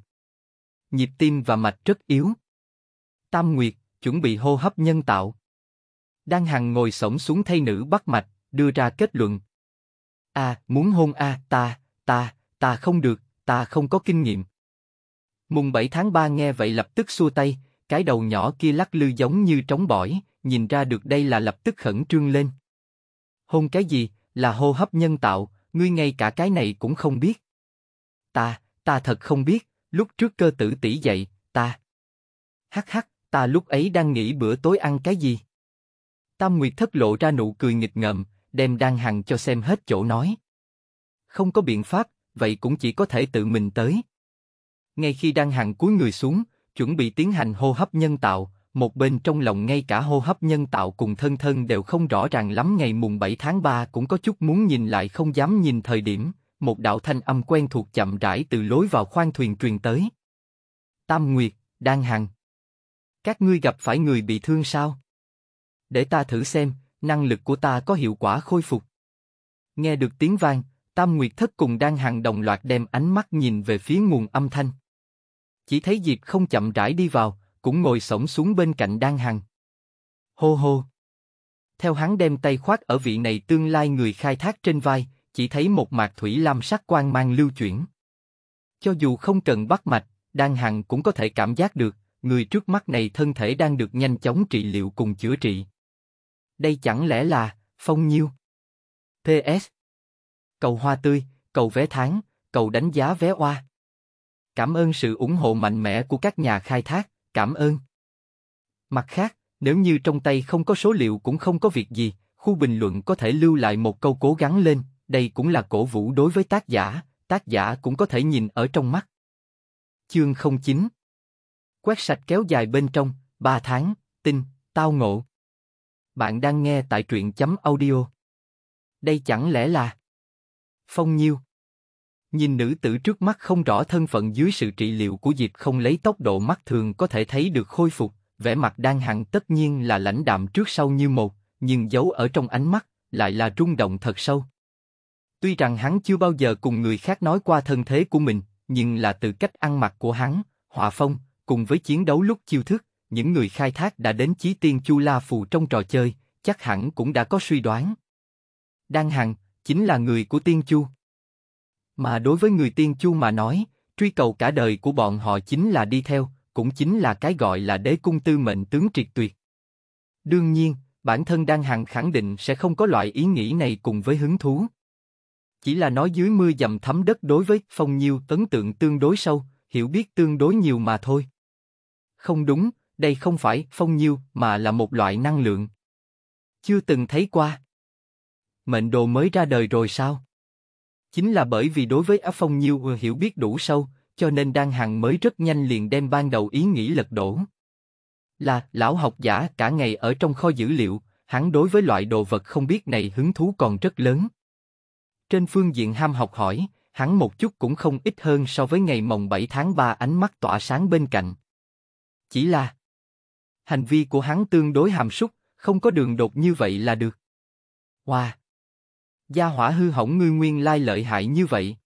Nhịp tim và mạch rất yếu. Tam Nguyệt, chuẩn bị hô hấp nhân tạo. Đan Hằng ngồi sổng xuống thay nữ bắt mạch, đưa ra kết luận. A, à, muốn hôn A, à, ta, ta, ta không được, ta không có kinh nghiệm, Mùng 7 tháng 3 nghe vậy lập tức xua tay, cái đầu nhỏ kia lắc lư giống như trống bỏi, nhìn ra được đây là lập tức khẩn trương lên. Hôn cái gì, là hô hấp nhân tạo, ngươi ngay cả cái này cũng không biết. Ta, ta thật không biết, lúc trước cơ tử tỷ dậy, ta. Hắc hắc, ta lúc ấy đang nghĩ bữa tối ăn cái gì. Tam Nguyệt thất lộ ra nụ cười nghịch ngợm, đem đang hằng cho xem hết chỗ nói. Không có biện pháp, vậy cũng chỉ có thể tự mình tới. Ngay khi đang hàng cuối người xuống, chuẩn bị tiến hành hô hấp nhân tạo, một bên trong lòng ngay cả hô hấp nhân tạo cùng thân thân đều không rõ ràng lắm ngày mùng 7 tháng 3 cũng có chút muốn nhìn lại không dám nhìn thời điểm, một đạo thanh âm quen thuộc chậm rãi từ lối vào khoang thuyền truyền tới. Tam Nguyệt, đang hàng Các ngươi gặp phải người bị thương sao? Để ta thử xem, năng lực của ta có hiệu quả khôi phục. Nghe được tiếng vang, Tam Nguyệt thất cùng đang hàng đồng loạt đem ánh mắt nhìn về phía nguồn âm thanh. Chỉ thấy Diệp không chậm rãi đi vào, cũng ngồi sổng xuống bên cạnh Đan Hằng. Hô hô! Theo hắn đem tay khoác ở vị này tương lai người khai thác trên vai, chỉ thấy một mạc thủy lam sắc quang mang lưu chuyển. Cho dù không cần bắt mạch, Đan Hằng cũng có thể cảm giác được, người trước mắt này thân thể đang được nhanh chóng trị liệu cùng chữa trị. Đây chẳng lẽ là Phong Nhiêu? PS. Cầu hoa tươi, cầu vé tháng, cầu đánh giá vé oa. Cảm ơn sự ủng hộ mạnh mẽ của các nhà khai thác, cảm ơn. Mặt khác, nếu như trong tay không có số liệu cũng không có việc gì, khu bình luận có thể lưu lại một câu cố gắng lên, đây cũng là cổ vũ đối với tác giả, tác giả cũng có thể nhìn ở trong mắt. Chương 09 Quét sạch kéo dài bên trong, 3 tháng, tin, tao ngộ. Bạn đang nghe tại truyện chấm audio. Đây chẳng lẽ là Phong Nhiêu Nhìn nữ tử trước mắt không rõ thân phận dưới sự trị liệu của Diệp không lấy tốc độ mắt thường có thể thấy được khôi phục, vẻ mặt đang hẳn tất nhiên là lãnh đạm trước sau như một, nhưng giấu ở trong ánh mắt, lại là rung động thật sâu. Tuy rằng hắn chưa bao giờ cùng người khác nói qua thân thế của mình, nhưng là từ cách ăn mặc của hắn, họa phong, cùng với chiến đấu lúc chiêu thức, những người khai thác đã đến chí tiên Chu La Phù trong trò chơi, chắc hẳn cũng đã có suy đoán. Đan Hằng, chính là người của tiên Chu. Mà đối với người tiên chu mà nói, truy cầu cả đời của bọn họ chính là đi theo, cũng chính là cái gọi là đế cung tư mệnh tướng triệt tuyệt. Đương nhiên, bản thân đang hằng khẳng định sẽ không có loại ý nghĩ này cùng với hứng thú. Chỉ là nói dưới mưa dầm thấm đất đối với phong nhiêu tấn tượng tương đối sâu, hiểu biết tương đối nhiều mà thôi. Không đúng, đây không phải phong nhiêu mà là một loại năng lượng. Chưa từng thấy qua. Mệnh đồ mới ra đời rồi sao? Chính là bởi vì đối với Á Phong Nhiêu hiểu biết đủ sâu, cho nên Đan Hằng mới rất nhanh liền đem ban đầu ý nghĩ lật đổ. Là, lão học giả cả ngày ở trong kho dữ liệu, hắn đối với loại đồ vật không biết này hứng thú còn rất lớn. Trên phương diện ham học hỏi, hắn một chút cũng không ít hơn so với ngày mồng 7 tháng 3 ánh mắt tỏa sáng bên cạnh. Chỉ là hành vi của hắn tương đối hàm súc, không có đường đột như vậy là được. Hoa! Wow. Gia hỏa hư hỏng ngươi nguyên lai lợi hại như vậy.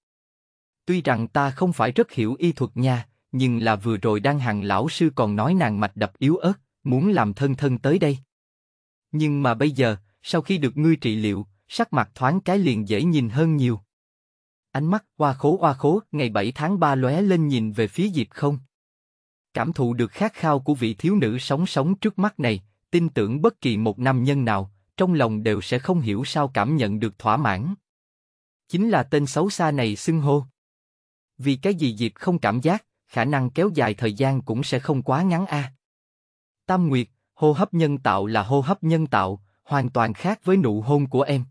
Tuy rằng ta không phải rất hiểu y thuật nha, nhưng là vừa rồi đang hàng lão sư còn nói nàng mạch đập yếu ớt, muốn làm thân thân tới đây. Nhưng mà bây giờ, sau khi được ngươi trị liệu, sắc mặt thoáng cái liền dễ nhìn hơn nhiều. Ánh mắt hoa khố hoa khố ngày 7 tháng 3 lóe lên nhìn về phía Diệp không. Cảm thụ được khát khao của vị thiếu nữ sống sống trước mắt này, tin tưởng bất kỳ một nam nhân nào, trong lòng đều sẽ không hiểu sao cảm nhận được thỏa mãn. Chính là tên xấu xa này xưng hô. Vì cái gì Diệp không cảm giác, khả năng kéo dài thời gian cũng sẽ không quá ngắn a. À. Tam Nguyệt, hô hấp nhân tạo là hô hấp nhân tạo, hoàn toàn khác với nụ hôn của em.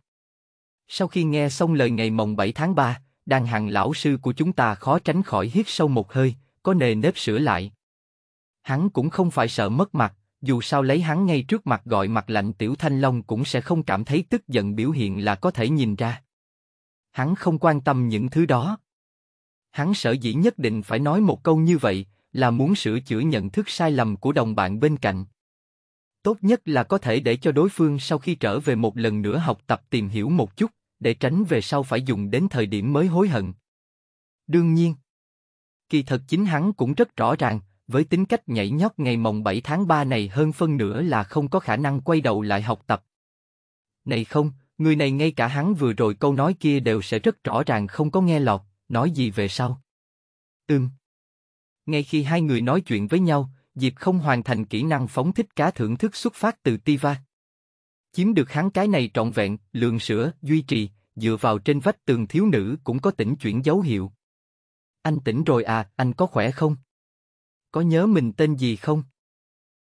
Sau khi nghe xong lời ngày mồng 7 tháng 3, đàn hàng lão sư của chúng ta khó tránh khỏi hít sâu một hơi, có nề nếp sửa lại. Hắn cũng không phải sợ mất mặt, dù sao lấy hắn ngay trước mặt gọi mặt lạnh tiểu thanh long cũng sẽ không cảm thấy tức giận biểu hiện là có thể nhìn ra. Hắn không quan tâm những thứ đó. Hắn sở dĩ nhất định phải nói một câu như vậy, là muốn sửa chữa nhận thức sai lầm của đồng bạn bên cạnh. Tốt nhất là có thể để cho đối phương sau khi trở về một lần nữa học tập tìm hiểu một chút, để tránh về sau phải dùng đến thời điểm mới hối hận. Đương nhiên, kỳ thật chính hắn cũng rất rõ ràng, với tính cách nhảy nhót ngày mồng 7 tháng 3 này hơn phân nửa là không có khả năng quay đầu lại học tập. Này không, người này ngay cả hắn vừa rồi câu nói kia đều sẽ rất rõ ràng không có nghe lọt, nói gì về sau. Ừm. Ngay khi hai người nói chuyện với nhau, Diệp không hoàn thành kỹ năng phóng thích cá thưởng thức xuất phát từ Tiva. Chiếm được hắn cái này trọn vẹn, lượng sữa, duy trì, dựa vào trên vách tường thiếu nữ cũng có tỉnh chuyển dấu hiệu. Anh tỉnh rồi à, anh có khỏe không? có nhớ mình tên gì không?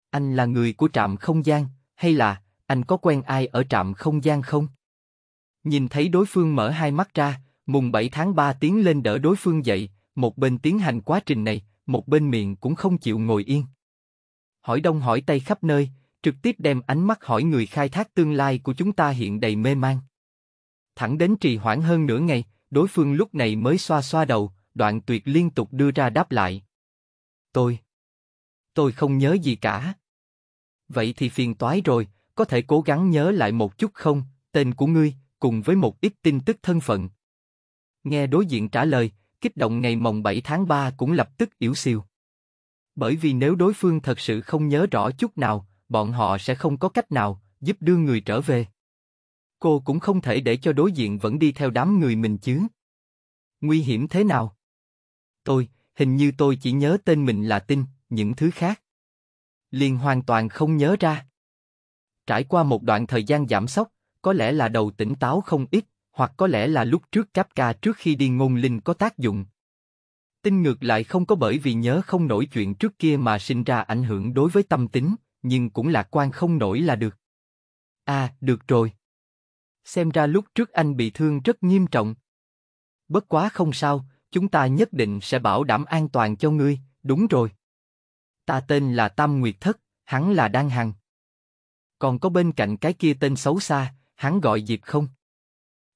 Anh là người của trạm không gian, hay là anh có quen ai ở trạm không gian không? Nhìn thấy đối phương mở hai mắt ra, mùng 7 tháng 3 tiến lên đỡ đối phương dậy, một bên tiến hành quá trình này, một bên miệng cũng không chịu ngồi yên. Hỏi đông hỏi tây khắp nơi, trực tiếp đem ánh mắt hỏi người khai thác tương lai của chúng ta hiện đầy mê mang. Thẳng đến trì hoãn hơn nửa ngày, đối phương lúc này mới xoa xoa đầu, đoạn tuyệt liên tục đưa ra đáp lại. Tôi... Tôi không nhớ gì cả. Vậy thì phiền toái rồi, có thể cố gắng nhớ lại một chút không, tên của ngươi, cùng với một ít tin tức thân phận. Nghe đối diện trả lời, kích động ngày mồng 7 tháng 3 cũng lập tức yếu siêu. Bởi vì nếu đối phương thật sự không nhớ rõ chút nào, bọn họ sẽ không có cách nào giúp đưa người trở về. Cô cũng không thể để cho đối diện vẫn đi theo đám người mình chứ. Nguy hiểm thế nào? Tôi, hình như tôi chỉ nhớ tên mình là Tinh, những thứ khác. liên hoàn toàn không nhớ ra. Trải qua một đoạn thời gian giảm sốc, có lẽ là đầu tỉnh táo không ít, hoặc có lẽ là lúc trước cáp ca trước khi đi ngôn linh có tác dụng. Tinh ngược lại không có bởi vì nhớ không nổi chuyện trước kia mà sinh ra ảnh hưởng đối với tâm tính, nhưng cũng lạc quan không nổi là được. À, được rồi. Xem ra lúc trước anh bị thương rất nghiêm trọng. Bất quá không sao, chúng ta nhất định sẽ bảo đảm an toàn cho ngươi, đúng rồi. Ta tên là Tam Nguyệt Thất, hắn là Đan Hằng. Còn có bên cạnh cái kia tên xấu xa, hắn gọi Diệp không?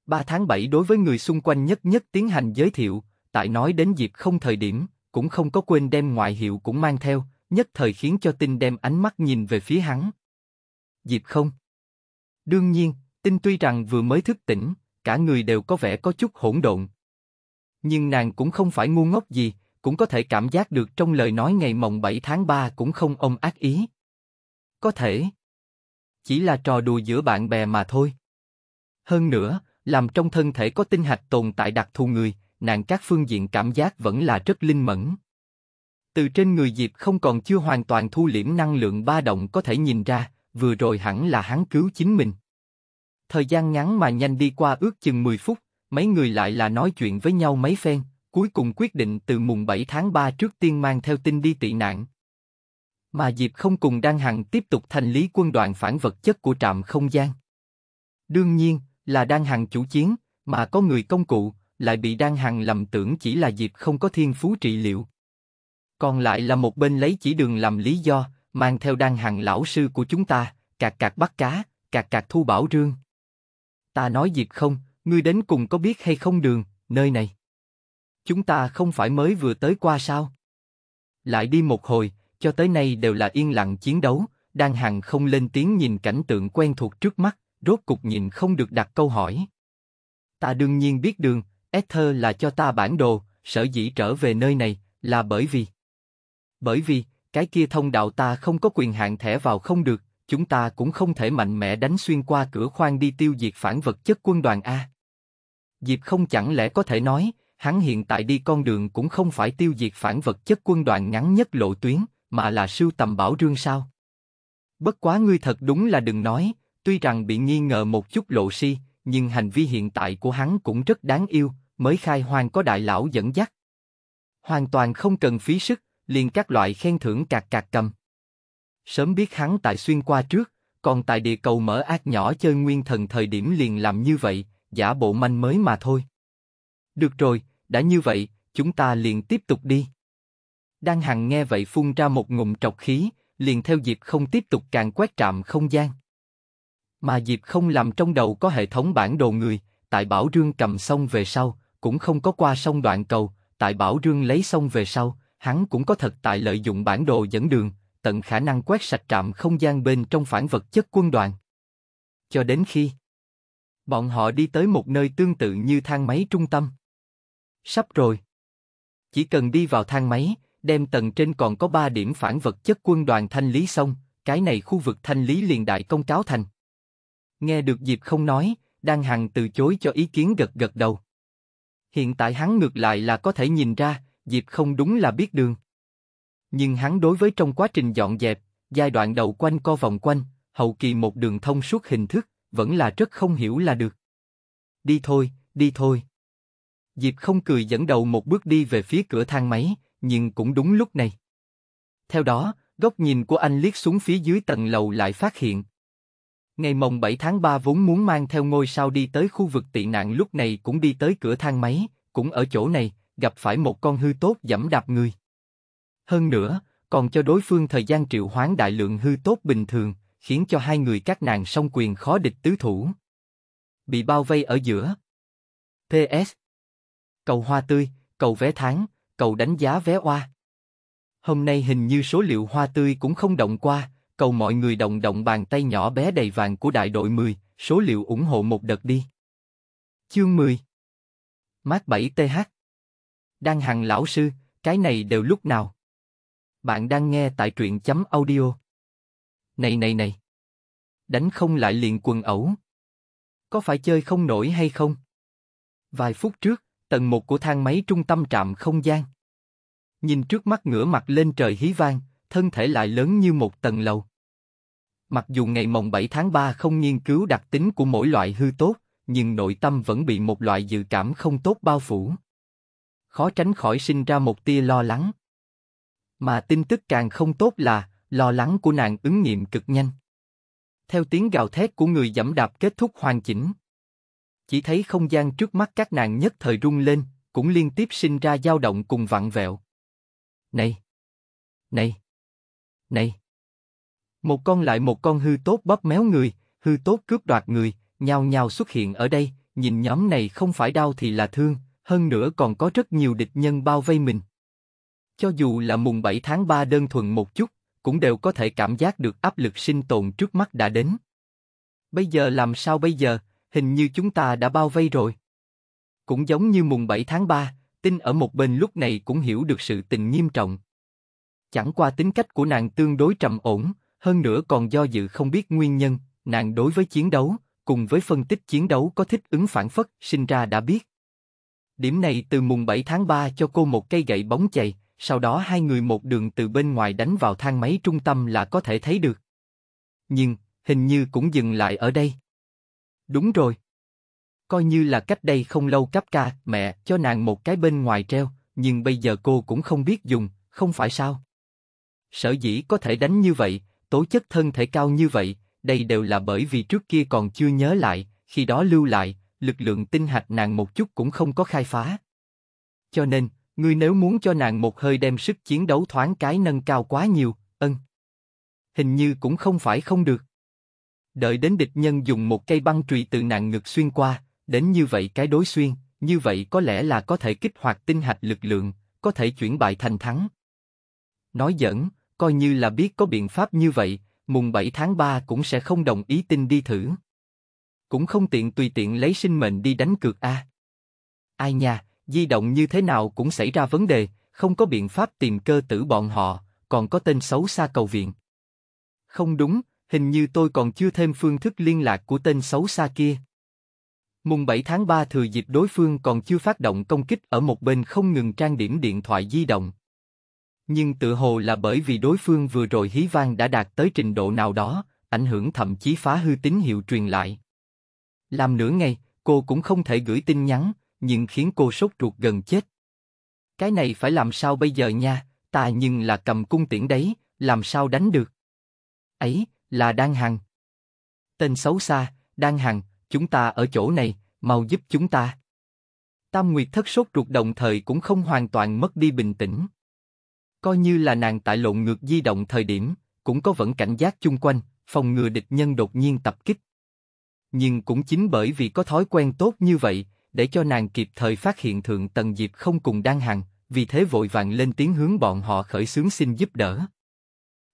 Ba tháng bảy đối với người xung quanh nhất nhất tiến hành giới thiệu, tại nói đến Diệp không thời điểm, cũng không có quên đem ngoại hiệu cũng mang theo, nhất thời khiến cho tinh đem ánh mắt nhìn về phía hắn. Diệp không? Đương nhiên, tinh tuy rằng vừa mới thức tỉnh, cả người đều có vẻ có chút hỗn độn, nhưng nàng cũng không phải ngu ngốc gì, cũng có thể cảm giác được trong lời nói ngày mộng 7 tháng 3 cũng không ông ác ý. Có thể. Chỉ là trò đùa giữa bạn bè mà thôi. Hơn nữa, làm trong thân thể có tinh hạch tồn tại đặc thù người, nàng các phương diện cảm giác vẫn là rất linh mẫn. Từ trên người Diệp không còn chưa hoàn toàn thu liễm năng lượng ba động có thể nhìn ra, vừa rồi hẳn là hắn cứu chính mình. Thời gian ngắn mà nhanh đi qua ước chừng 10 phút, mấy người lại là nói chuyện với nhau mấy phen, cuối cùng quyết định từ mùng 7 tháng 3 trước tiên mang theo tin đi tị nạn. Mà Diệp không cùng đang hằng tiếp tục thành lý quân đoàn phản vật chất của trạm không gian. Đương nhiên, là đang hằng chủ chiến, mà có người công cụ, lại bị đang hằng lầm tưởng chỉ là Diệp không có thiên phú trị liệu. Còn lại là một bên lấy chỉ đường làm lý do, mang theo đang hằng lão sư của chúng ta, cạc cạc bắt cá, cạc cạc thu bảo rương. Ta nói Diệp không, ngươi đến cùng có biết hay không đường, nơi này? Chúng ta không phải mới vừa tới qua sao? Lại đi một hồi, cho tới nay đều là yên lặng chiến đấu, đang hằng không lên tiếng nhìn cảnh tượng quen thuộc trước mắt, rốt cục nhìn không được đặt câu hỏi. Ta đương nhiên biết đường, Ether là cho ta bản đồ, sở dĩ trở về nơi này, là bởi vì... Bởi vì, cái kia thông đạo ta không có quyền hạn thẻ vào không được, chúng ta cũng không thể mạnh mẽ đánh xuyên qua cửa khoang đi tiêu diệt phản vật chất quân đoàn A. Diệp không chẳng lẽ có thể nói, hắn hiện tại đi con đường cũng không phải tiêu diệt phản vật chất quân đoàn ngắn nhất lộ tuyến, mà là sưu tầm bảo rương sao? Bất quá ngươi thật đúng là đừng nói, tuy rằng bị nghi ngờ một chút lộ si, nhưng hành vi hiện tại của hắn cũng rất đáng yêu, mới khai hoang có đại lão dẫn dắt. Hoàn toàn không cần phí sức, liền các loại khen thưởng cạc cạc cầm. Sớm biết hắn tại xuyên qua trước, còn tại địa cầu mở ác nhỏ chơi nguyên thần thời điểm liền làm như vậy, giả bộ manh mới mà thôi. Được rồi, đã như vậy, chúng ta liền tiếp tục đi. Đang Hằng nghe vậy phun ra một ngụm trọc khí, liền theo Diệp không tiếp tục càng quét trạm không gian. Mà Diệp không làm trong đầu có hệ thống bản đồ người, tại Bảo Rương cầm xong về sau, cũng không có qua sông đoạn cầu, tại Bảo Rương lấy xong về sau, hắn cũng có thật tại lợi dụng bản đồ dẫn đường, tận khả năng quét sạch trạm không gian bên trong phản vật chất quân đoàn. Cho đến khi Bọn họ đi tới một nơi tương tự như thang máy trung tâm. Sắp rồi. Chỉ cần đi vào thang máy, đem tầng trên còn có ba điểm phản vật chất quân đoàn thanh lý xong, cái này khu vực thanh lý liền đại công cáo thành. Nghe được Diệp không nói, đang hằng từ chối cho ý kiến gật gật đầu. Hiện tại hắn ngược lại là có thể nhìn ra, Diệp không đúng là biết đường. Nhưng hắn đối với trong quá trình dọn dẹp, giai đoạn đầu quanh co vòng quanh, hậu kỳ một đường thông suốt hình thức, vẫn là rất không hiểu là được. Đi thôi, đi thôi. Diệp không cười dẫn đầu một bước đi về phía cửa thang máy, nhưng cũng đúng lúc này. Theo đó, góc nhìn của anh liếc xuống phía dưới tầng lầu lại phát hiện. Ngày mồng 7 tháng 3 vốn muốn mang theo ngôi sao đi tới khu vực tị nạn lúc này cũng đi tới cửa thang máy, cũng ở chỗ này, gặp phải một con hư tốt dẫm đạp người. Hơn nữa, còn cho đối phương thời gian triệu hoán đại lượng hư tốt bình thường, khiến cho hai người các nàng song quyền khó địch tứ thủ. Bị bao vây ở giữa. PS. Cầu hoa tươi, cầu vé tháng, cầu đánh giá vé hoa. Hôm nay hình như số liệu hoa tươi cũng không động qua, cầu mọi người động động bàn tay nhỏ bé đầy vàng của đại đội 10, số liệu ủng hộ một đợt đi. Chương 10 Mát 7TH Đăng Hằng lão sư, cái này đều lúc nào? Bạn đang nghe tại truyện chấm audio này này này. Đánh không lại liền quần ẩu. Có phải chơi không nổi hay không? Vài phút trước, tầng một của thang máy trung tâm trạm không gian. Nhìn trước mắt ngửa mặt lên trời hí vang, thân thể lại lớn như một tầng lầu. Mặc dù ngày mồng 7 tháng 3 không nghiên cứu đặc tính của mỗi loại hư tốt, nhưng nội tâm vẫn bị một loại dự cảm không tốt bao phủ. Khó tránh khỏi sinh ra một tia lo lắng. Mà tin tức càng không tốt là, Lo lắng của nàng ứng nghiệm cực nhanh. Theo tiếng gào thét của người dẫm đạp kết thúc hoàn chỉnh. Chỉ thấy không gian trước mắt các nàng nhất thời rung lên, cũng liên tiếp sinh ra dao động cùng vặn vẹo. Này! Này! Này! Một con lại một con hư tốt bóp méo người, hư tốt cướp đoạt người, nhau nhao xuất hiện ở đây, nhìn nhóm này không phải đau thì là thương, hơn nữa còn có rất nhiều địch nhân bao vây mình. Cho dù là mùng 7 tháng 3 đơn thuần một chút, cũng đều có thể cảm giác được áp lực sinh tồn trước mắt đã đến. Bây giờ làm sao bây giờ, hình như chúng ta đã bao vây rồi. Cũng giống như mùng 7 tháng 3, Tinh ở một bên lúc này cũng hiểu được sự tình nghiêm trọng. Chẳng qua tính cách của nàng tương đối trầm ổn, hơn nữa còn do dự không biết nguyên nhân, nàng đối với chiến đấu, cùng với phân tích chiến đấu có thích ứng phản phất, sinh ra đã biết. Điểm này từ mùng 7 tháng 3 cho cô một cây gậy bóng chày, sau đó hai người một đường từ bên ngoài đánh vào thang máy trung tâm là có thể thấy được. Nhưng, hình như cũng dừng lại ở đây. Đúng rồi. Coi như là cách đây không lâu cấp ca, mẹ, cho nàng một cái bên ngoài treo, nhưng bây giờ cô cũng không biết dùng, không phải sao? Sở dĩ có thể đánh như vậy, tố chất thân thể cao như vậy, đây đều là bởi vì trước kia còn chưa nhớ lại, khi đó lưu lại, lực lượng tinh hạch nàng một chút cũng không có khai phá. Cho nên, Ngươi nếu muốn cho nàng một hơi đem sức chiến đấu thoáng cái nâng cao quá nhiều, ân. Hình như cũng không phải không được. Đợi đến địch nhân dùng một cây băng trụy từ nàng ngực xuyên qua, đến như vậy cái đối xuyên, như vậy có lẽ là có thể kích hoạt tinh hạch lực lượng, có thể chuyển bại thành thắng. Nói giỡn, coi như là biết có biện pháp như vậy, mùng 7 tháng 3 cũng sẽ không đồng ý tin đi thử. Cũng không tiện tùy tiện lấy sinh mệnh đi đánh cược a. Ai nha, di động như thế nào cũng xảy ra vấn đề, không có biện pháp tìm cơ tử bọn họ, còn có tên xấu xa cầu viện. Không đúng, hình như tôi còn chưa thêm phương thức liên lạc của tên xấu xa kia. Mùng 7 tháng 3 thừa dịp đối phương còn chưa phát động công kích ở một bên không ngừng trang điểm điện thoại di động. Nhưng tự hồ là bởi vì đối phương vừa rồi hí vang đã đạt tới trình độ nào đó, ảnh hưởng thậm chí phá hư tín hiệu truyền lại. Làm nửa ngày, cô cũng không thể gửi tin nhắn, nhưng khiến cô sốt ruột gần chết. Cái này phải làm sao bây giờ nha, ta nhưng là cầm cung tiễn đấy, làm sao đánh được? Ấy, là Đan Hằng. Tên xấu xa, Đan Hằng, chúng ta ở chỗ này, mau giúp chúng ta. Tam Nguyệt thất sốt ruột đồng thời cũng không hoàn toàn mất đi bình tĩnh. Coi như là nàng tại lộn ngược di động thời điểm, cũng có vẫn cảnh giác chung quanh, phòng ngừa địch nhân đột nhiên tập kích. Nhưng cũng chính bởi vì có thói quen tốt như vậy, để cho nàng kịp thời phát hiện thượng tần diệp không cùng đang hằng, vì thế vội vàng lên tiếng hướng bọn họ khởi xướng xin giúp đỡ.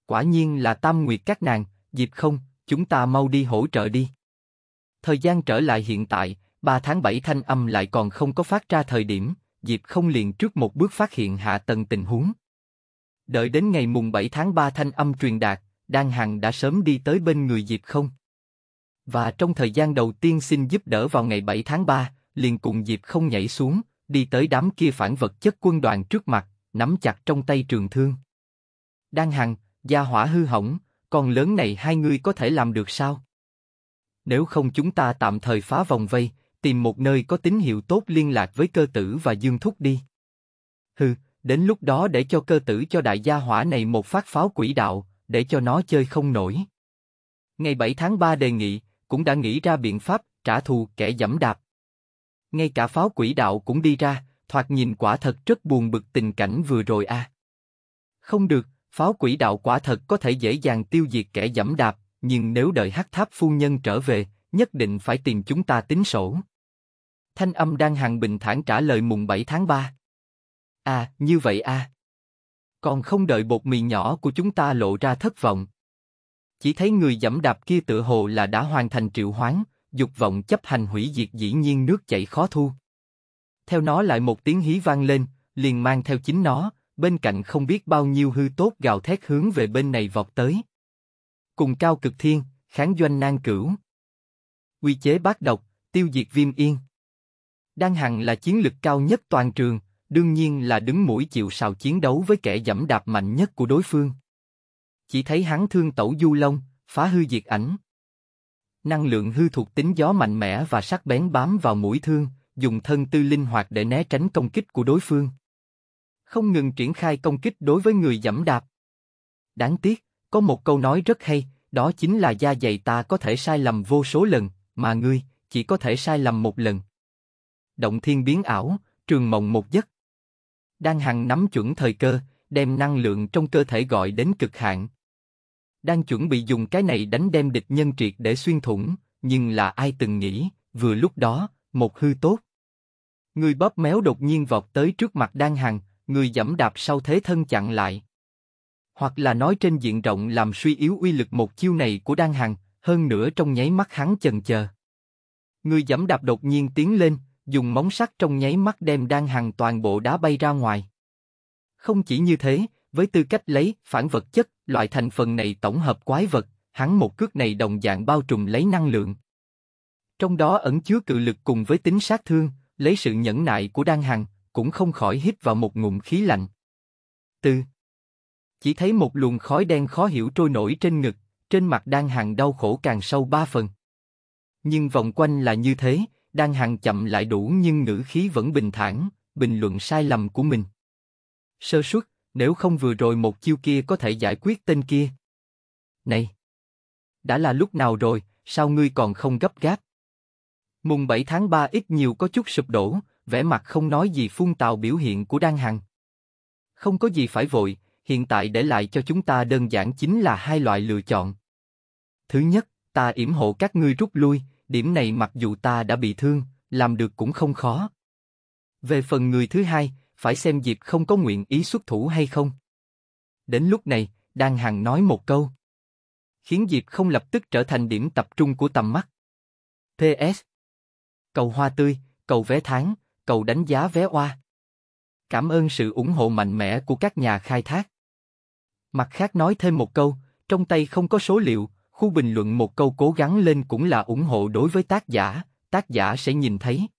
Quả nhiên là tam nguyệt các nàng, diệp không, chúng ta mau đi hỗ trợ đi. Thời gian trở lại hiện tại, 3 tháng 7 thanh âm lại còn không có phát ra thời điểm, Diệp không liền trước một bước phát hiện hạ tầng tình huống. Đợi đến ngày mùng 7 tháng 3 thanh âm truyền đạt, Đan Hằng đã sớm đi tới bên người Diệp không. Và trong thời gian đầu tiên xin giúp đỡ vào ngày 7 tháng 3, liền cùng Diệp không nhảy xuống, đi tới đám kia phản vật chất quân đoàn trước mặt, nắm chặt trong tay trường thương. Đang hằng, gia hỏa hư hỏng, con lớn này hai người có thể làm được sao? Nếu không chúng ta tạm thời phá vòng vây, tìm một nơi có tín hiệu tốt liên lạc với cơ tử và dương thúc đi. Hừ, đến lúc đó để cho cơ tử cho đại gia hỏa này một phát pháo quỷ đạo, để cho nó chơi không nổi. Ngày 7 tháng 3 đề nghị, cũng đã nghĩ ra biện pháp trả thù kẻ dẫm đạp ngay cả pháo quỷ đạo cũng đi ra, thoạt nhìn quả thật rất buồn bực tình cảnh vừa rồi a. À. Không được, pháo quỷ đạo quả thật có thể dễ dàng tiêu diệt kẻ dẫm đạp, nhưng nếu đợi hắc tháp phu nhân trở về, nhất định phải tìm chúng ta tính sổ. Thanh âm đang hàng bình thản trả lời mùng 7 tháng 3. À, như vậy à. Còn không đợi bột mì nhỏ của chúng ta lộ ra thất vọng. Chỉ thấy người dẫm đạp kia tự hồ là đã hoàn thành triệu hoán, dục vọng chấp hành hủy diệt dĩ nhiên nước chảy khó thu. Theo nó lại một tiếng hí vang lên, liền mang theo chính nó, bên cạnh không biết bao nhiêu hư tốt gào thét hướng về bên này vọt tới. Cùng cao cực thiên, kháng doanh nan cửu. Quy chế bác độc, tiêu diệt viêm yên. Đang hằng là chiến lực cao nhất toàn trường, đương nhiên là đứng mũi chịu sào chiến đấu với kẻ dẫm đạp mạnh nhất của đối phương. Chỉ thấy hắn thương tẩu du long phá hư diệt ảnh năng lượng hư thuộc tính gió mạnh mẽ và sắc bén bám vào mũi thương, dùng thân tư linh hoạt để né tránh công kích của đối phương. Không ngừng triển khai công kích đối với người dẫm đạp. Đáng tiếc, có một câu nói rất hay, đó chính là da dày ta có thể sai lầm vô số lần, mà ngươi chỉ có thể sai lầm một lần. Động thiên biến ảo, trường mộng một giấc. Đang hằng nắm chuẩn thời cơ, đem năng lượng trong cơ thể gọi đến cực hạn, đang chuẩn bị dùng cái này đánh đem địch nhân triệt để xuyên thủng, nhưng là ai từng nghĩ, vừa lúc đó, một hư tốt. Người bóp méo đột nhiên vọt tới trước mặt đan hằng, người dẫm đạp sau thế thân chặn lại. Hoặc là nói trên diện rộng làm suy yếu uy lực một chiêu này của đan hằng, hơn nữa trong nháy mắt hắn chần chờ. Người dẫm đạp đột nhiên tiến lên, dùng móng sắt trong nháy mắt đem đan hằng toàn bộ đá bay ra ngoài. Không chỉ như thế, với tư cách lấy phản vật chất loại thành phần này tổng hợp quái vật, hắn một cước này đồng dạng bao trùm lấy năng lượng. Trong đó ẩn chứa cự lực cùng với tính sát thương, lấy sự nhẫn nại của Đan Hằng, cũng không khỏi hít vào một ngụm khí lạnh. Từ Chỉ thấy một luồng khói đen khó hiểu trôi nổi trên ngực, trên mặt Đan Hằng đau khổ càng sâu ba phần. Nhưng vòng quanh là như thế, Đan Hằng chậm lại đủ nhưng ngữ khí vẫn bình thản, bình luận sai lầm của mình. Sơ suất, nếu không vừa rồi một chiêu kia có thể giải quyết tên kia. Này! Đã là lúc nào rồi, sao ngươi còn không gấp gáp? Mùng 7 tháng 3 ít nhiều có chút sụp đổ, vẻ mặt không nói gì phun tào biểu hiện của Đan Hằng. Không có gì phải vội, hiện tại để lại cho chúng ta đơn giản chính là hai loại lựa chọn. Thứ nhất, ta yểm hộ các ngươi rút lui, điểm này mặc dù ta đã bị thương, làm được cũng không khó. Về phần người thứ hai, phải xem Diệp không có nguyện ý xuất thủ hay không. Đến lúc này, Đan Hằng nói một câu. Khiến Diệp không lập tức trở thành điểm tập trung của tầm mắt. PS. Cầu hoa tươi, cầu vé tháng, cầu đánh giá vé hoa Cảm ơn sự ủng hộ mạnh mẽ của các nhà khai thác. Mặt khác nói thêm một câu, trong tay không có số liệu, khu bình luận một câu cố gắng lên cũng là ủng hộ đối với tác giả, tác giả sẽ nhìn thấy.